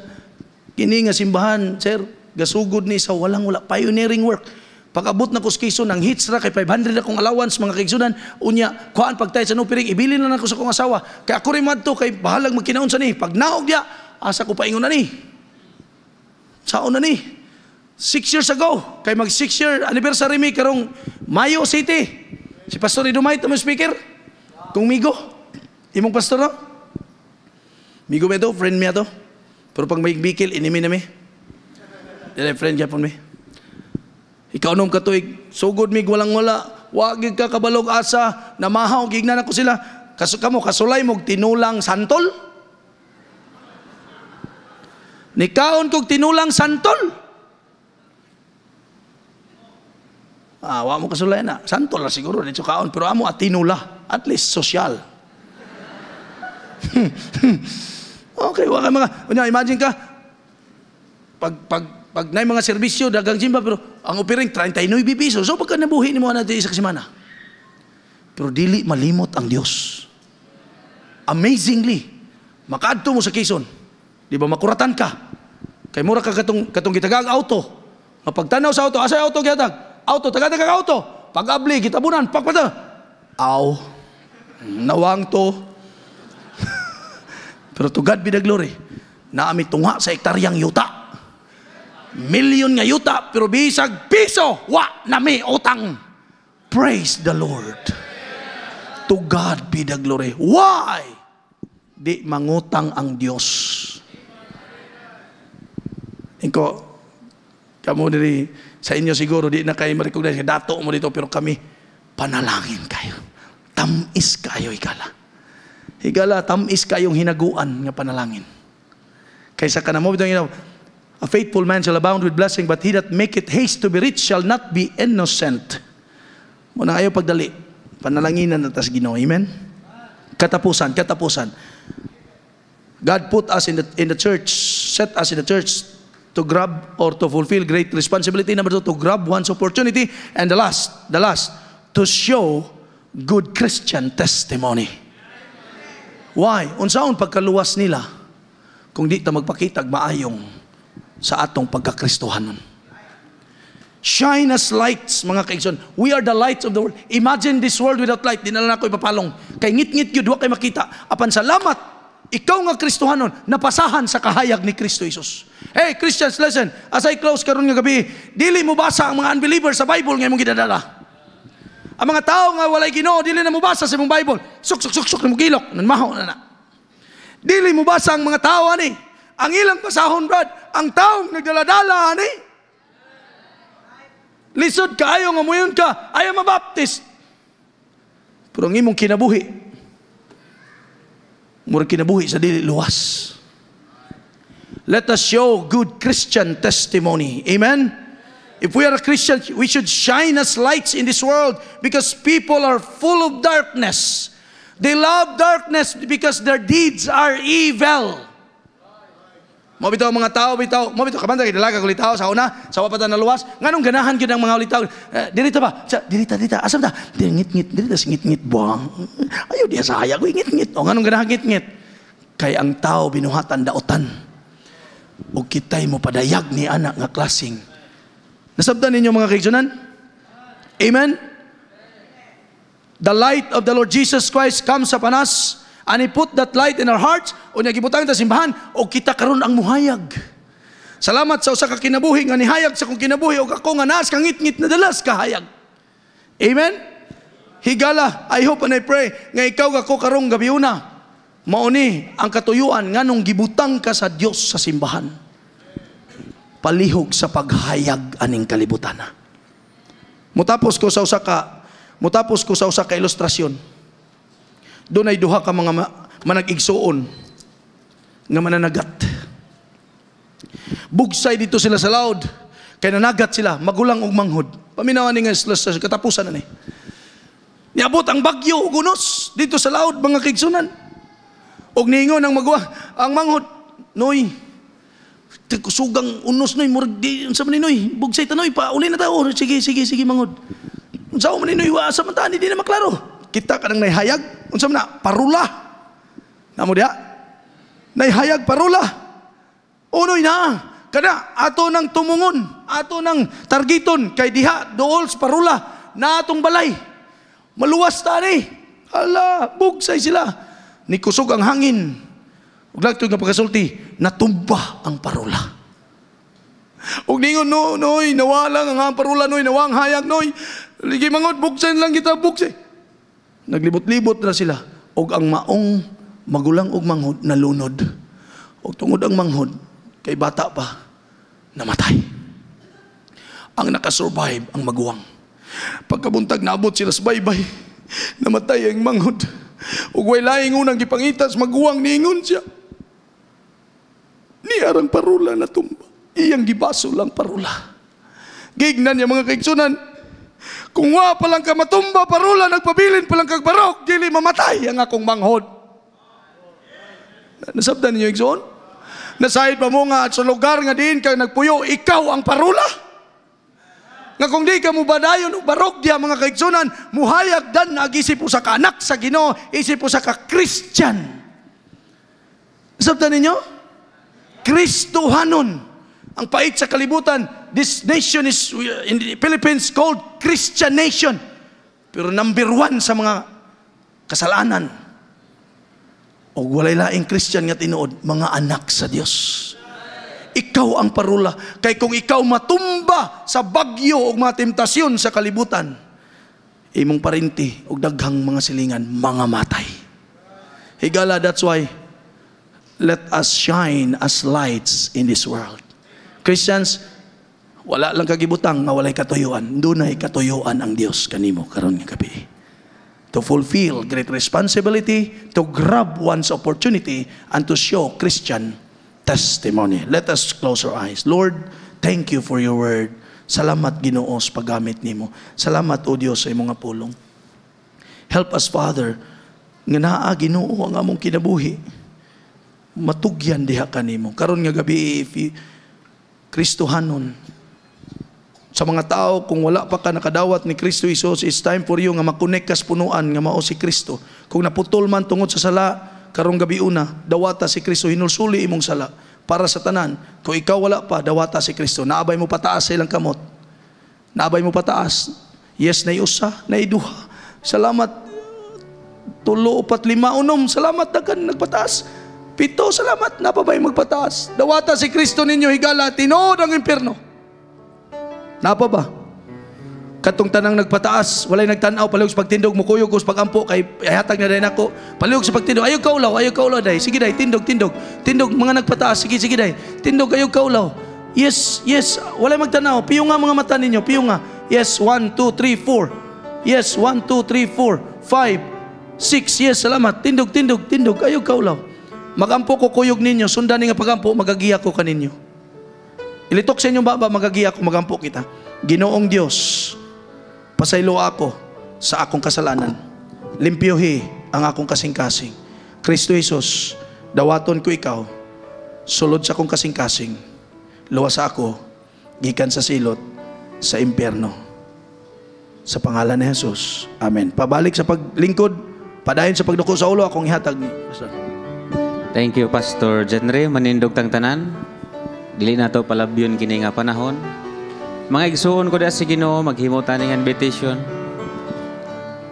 Kini nga simbahan, sir, gasugod ni sa walang wala. Pioneering work. Pagabot na ko sa kiso ng hitsra kay 500 akong allowance mga kaigsunan, unya, kuhaan pagtay sa nupiring, ibili na na ko sa kong asawa. Kay ako rin madto, kay bahalag magkinaon sa ni. Pag naog niya, asa ko paingon na ni. Saon na ni. Six years ago, kay mag six year anniversary mi karong Mayo City. Si Pastor Idomite, mo speaker. Kung migo, imong pastor no? Migo medo Friend mi ato? Pero pag may bikil, inimi na mi. Dili, friend gyapon mi. Ikaw nung katuig, good mig walang wala, wagig ka kabalog asa, namahaw, gignan ako sila. Kaso kamo, kasulay mo, tinulang santol. Nikaon kog tinulang santol. Ah, wa mo kasulay na. Santol na siguro, dito kaon. Pero amo, at At least, social. okay, wag ka mga, imagine ka, pag, pag pag na mga serbisyo, dagang jimba, pero ang upiring 39 piso. So pagka nabuhi ni mo natin isa kasimana. Pero dili malimot ang Dios. Amazingly, makadto mo sa kison. Di ba makuratan ka? Kay mura ka katong, katong gitagag auto. Mapagtanaw sa auto, asay auto gitag? Auto, tagatagag auto. Pag-abli, gitabunan, pagpata. Aw, nawang to. pero to God be the glory. Naami tungha sa ektaryang yuta Million nga yuta, pero bisag piso, wa na nami utang. Praise the Lord. To God be the glory. Why? Di mangutang ang Diyos. Inko, kamo diri sa inyo siguro di na kay ma-recognize dato mo dito pero kami panalangin kayo. Tamis kayo ikala. Higala, tamis kayong hinaguan nga panalangin. Kaysa kanamo na you know, A faithful man shall abound with blessing, but he that maketh haste to be rich shall not be innocent. Muna kayo pagdali. Panalanginan na tas Ginoo. Amen? Katapusan, katapusan. God put us in the, in the church, set us in the church to grab or to fulfill great responsibility. Number two, to grab one's opportunity. And the last, the last, to show good Christian testimony. Why? Unsaon pagkaluwas nila kung di ta magpakitag maayong sa atong pagkakristohanon. Shine as lights, mga kaigsoon. We are the lights of the world. Imagine this world without light. Dinala na lang ako ipapalong. Kay ngit-ngit yun, kay makita. Apan salamat, ikaw nga Kristohanon, napasahan sa kahayag ni Kristo Jesus. Hey, Christians, listen. As I close karon nga gabi, dili mo basa ang mga unbelievers sa Bible nga imong gidadala. Ang mga tao nga walay Ginoo, dili na mo basa sa imong Bible. Suk suk suk suk mo gilok, nanmaho na na. Dili mo basa ang mga tao ani. Eh ang ilang pasahon, Brad, ang taong nagdaladala, ani? Lisod ka, ayaw nga muyon ka, ayaw mabaptist. Pero ang imong kinabuhi, murang kinabuhi sa dili luwas. Let us show good Christian testimony. Amen? If we are a Christian, we should shine as lights in this world because people are full of darkness. They love darkness because their deeds are evil. Mau bitaw mga tao bitaw, mo bitaw kapan kay dalaga kulit tao sa una, sa wapata na luwas, nganong ganahan kita ang mga ulit tao. Uh, diri ta ba? Sa diri ta asam ta? Dingit ngit, diri singit ngit buang. Ayo dia saya ko ngit ngit. O oh, nganong ganahan ngit ngit? Kay ang tao binuhatan daotan. O oh, kitay mo padayag ni anak nga klasing. Nasabdan ninyo mga kaigsunan? Amen. The light of the Lord Jesus Christ comes upon us and he put that light in our hearts unya gibutang ta simbahan og kita karon ang muhayag salamat sa usa ka kinabuhi nga nihayag sa kong kinabuhi og ako nga naas kang ngitngit na dalas kahayag amen higala i hope and i pray nga ikaw ako karong gabi una mauni ang katuyuan nga nung gibutang ka sa Dios sa simbahan palihog sa paghayag aning kalibutana mutapos ko sa usa ka mutapos ko sa usa ka ilustrasyon doon ay duha ka mga manag nga mananagat. Bugsay dito sila sa laod. Kaya nanagat sila, magulang og manghod. Paminawan ni nga sa katapusan na ni. Niabot ang bagyo ug unos dito sa laod mga kigsunan. Og ningon ang magwa ang manghod, noy. Sugang unos noy murag di sa maninoy, bugsay tanoy pa uli na ta. Oh, sige sige sige manghod. Unsa maninoy, wa sa man di na maklaro kita kanang nahayag unsa man na parula namo dia nahayag parula unoy na kada ato nang tumungon ato nang targiton kay diha dool sa parula na atong balay maluwas ta ni ala bugsay sila nikusog ang hangin ug lagtod nga pagkasulti natumba ang parula ug ningon no noy nawala nga parula noy nawang hayag noy ligi mangod buksan lang kita buksay Naglibot-libot na sila. Og ang maong magulang og manghod nalunod. Og tungod ang manghod, kay bata pa, namatay. Ang nakasurvive, ang maguwang. Pagkabuntag naabot sila sa baybay, namatay ang manghod. Ug way laing unang gipangitas, maguwang niingon siya. Niarang parula na tumba. Iyang gibaso lang parula. Gignan niya mga kaigsunan, kung wa palang ka matumba parula nagpabilin palang kagbarok, dili mamatay ang akong manghod. Nasabdan ninyo igsoon? Nasahid pa mo nga at sa lugar nga din kang nagpuyo, ikaw ang parula. Nga kung di ka mubadayon o barok diya mga kaigsunan, muhayag dan nagisip po sa kanak sa Ginoo, isip po sa ka-Christian. Sabta ninyo? Kristuhanon. Ang pait sa kalibutan, this nation is, in the Philippines, called Christian nation. Pero number one sa mga kasalanan, o walay laing Christian nga tinuod, mga anak sa Diyos. Ikaw ang parula. Kay kung ikaw matumba sa bagyo o mga matimtasyon sa kalibutan, imong parinti o daghang mga silingan, mga matay. Higala, that's why, let us shine as lights in this world. Christians, wala lang kagibutang nga walay katuyuan. Dunay katuyuan ang Dios kanimo karon nga gabi. To fulfill great responsibility, to grab one's opportunity, and to show Christian testimony. Let us close our eyes. Lord, thank you for your word. Salamat Ginoo sa paggamit nimo. Salamat o Dios sa imong pulong. Help us, Father, nga naa Ginoo ang among kinabuhi. Matugyan diha kanimo. Karon nga gabi, if you, Kristuhanon. Sa mga tao, kung wala pa ka nakadawat ni Kristo Isos, it's time for you nga makunek kas punuan nga mao si Kristo. Kung naputol man tungod sa sala, karong gabi una, dawata si Kristo, hinulsuli imong sala para sa tanan. Kung ikaw wala pa, dawata si Kristo. Naabay mo pataas sa ilang kamot. Naabay mo pataas. Yes, na iusa, na iduha. Salamat, tulo upat lima unom. Salamat dagan nagpataas. Pito, salamat. Napabay magpataas. Dawata si Kristo ninyo, higala, tinood ang impyerno. Napa ba? Katong tanang nagpataas, walay nagtanaw, palihog sa pagtindog, mukuyog ko sa pagampo, kay ayatag na dahil ako. Palihog sa pagtindog, ayaw kaulaw, ayaw kaulaw dahil. Sige dahil, tindog, tindog. Tindog, mga nagpataas, sige, sige dahil. Tindog, ayaw kaulaw. Yes, yes, walay magtanaw. Piyo nga mga mata ninyo, piyo nga. Yes, 1, 2, 3, 4. Yes, 1, 2, 3, 4, 5, 6. Yes, salamat. Tindog, tindog, tindog. Ayaw kaulaw. Magampo ko kuyog ninyo, sundan nga pagampo, magagiya ko kaninyo. Ilitok sa inyong baba, magagiya ko, magampo kita. Ginoong Diyos, pasaylo ako sa akong kasalanan. Limpyohi ang akong kasing-kasing. Kristo Jesus, dawaton ko ikaw, sulod sa akong kasing-kasing. Luwas ako, gikan sa silot, sa impyerno. Sa pangalan ni Jesus. Amen. Pabalik sa paglingkod, padayon sa pagduko sa ulo, akong ihatag ni Pastor. Thank you, Pastor Jenre. Manindog tang tanan. Dili na to palabyon kini nga panahon. Mga igsuon ko da si Ginoo maghimo tani nga invitation.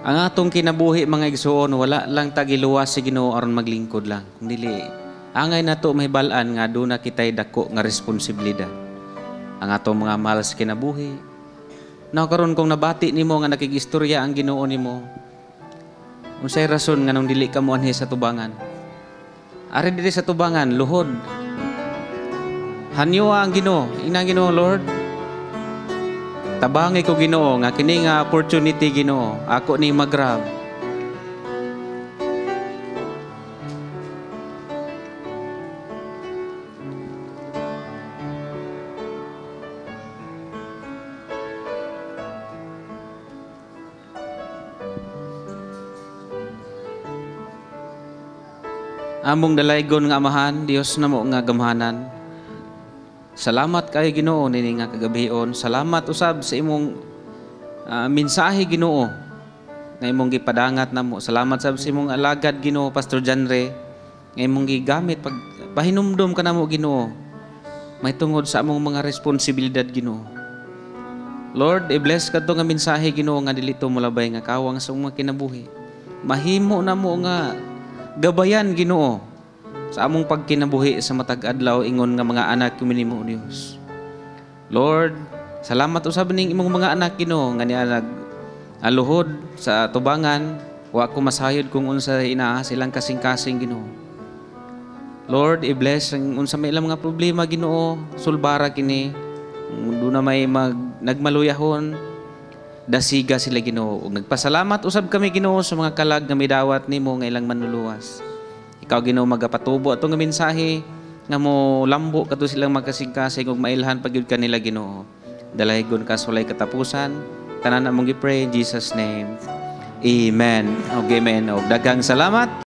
Ang atong kinabuhi mga igsuon wala lang tagiluwas si Ginoo aron maglingkod lang. Kung dili angay na to mahibal-an nga aduna kitay dako nga responsibilidad. Ang atong mga mahal sa kinabuhi. Na karon kung nabati nimo nga nakigistorya ang Ginoo nimo. Unsay rason nga nung dili ka mo anhi sa tubangan? Ari diri sa tubangan, luhod. Hanyo ang Ginoo, inang Ginoo Lord. Tabangi ko Ginoo nga kini nga opportunity Ginoo, ako ni magrab Among dalaygon nga amahan, Dios namo nga gamhanan. Salamat kay Ginoo nini nga kagabion. Salamat usab sa imong uh, mensahe Ginoo nga imong gipadangat namo. Salamat sab sa imong alagad Ginoo Pastor Janre nga imong gigamit pag pahinumdom ka namo Ginoo. May tungod sa among mga responsibilidad Ginoo. Lord, i-bless ka to nga mensahe Ginoo nga dili to mulabay nga kawang sa mga kinabuhi. Mahimo na mo nga gabayan Ginoo sa among pagkinabuhi sa matag adlaw ingon nga mga anak minimo Dios. Lord, salamat usab ning imong mga anak Ginoo nga niya nag aluhod sa tubangan wa ko masayod kung unsa inaa silang kasing-kasing Ginoo. Lord, i-bless ang unsa may ilang mga problema Ginoo, sulbara kini. Do na may mag nagmaluyahon dasiga sila Ginoo. Ug nagpasalamat usab kami Ginoo sa mga kalag nga midawat nimo nga ilang manuluwas. Ikaw Ginoo magapatubo atong nga mensahe nga mo lambo kadto silang magkasingka sa ug mailhan pagyud kanila Ginoo. Dalahigon ka sulay katapusan. Tanan among gi-pray in Jesus name. Amen. og amen. Og daghang salamat.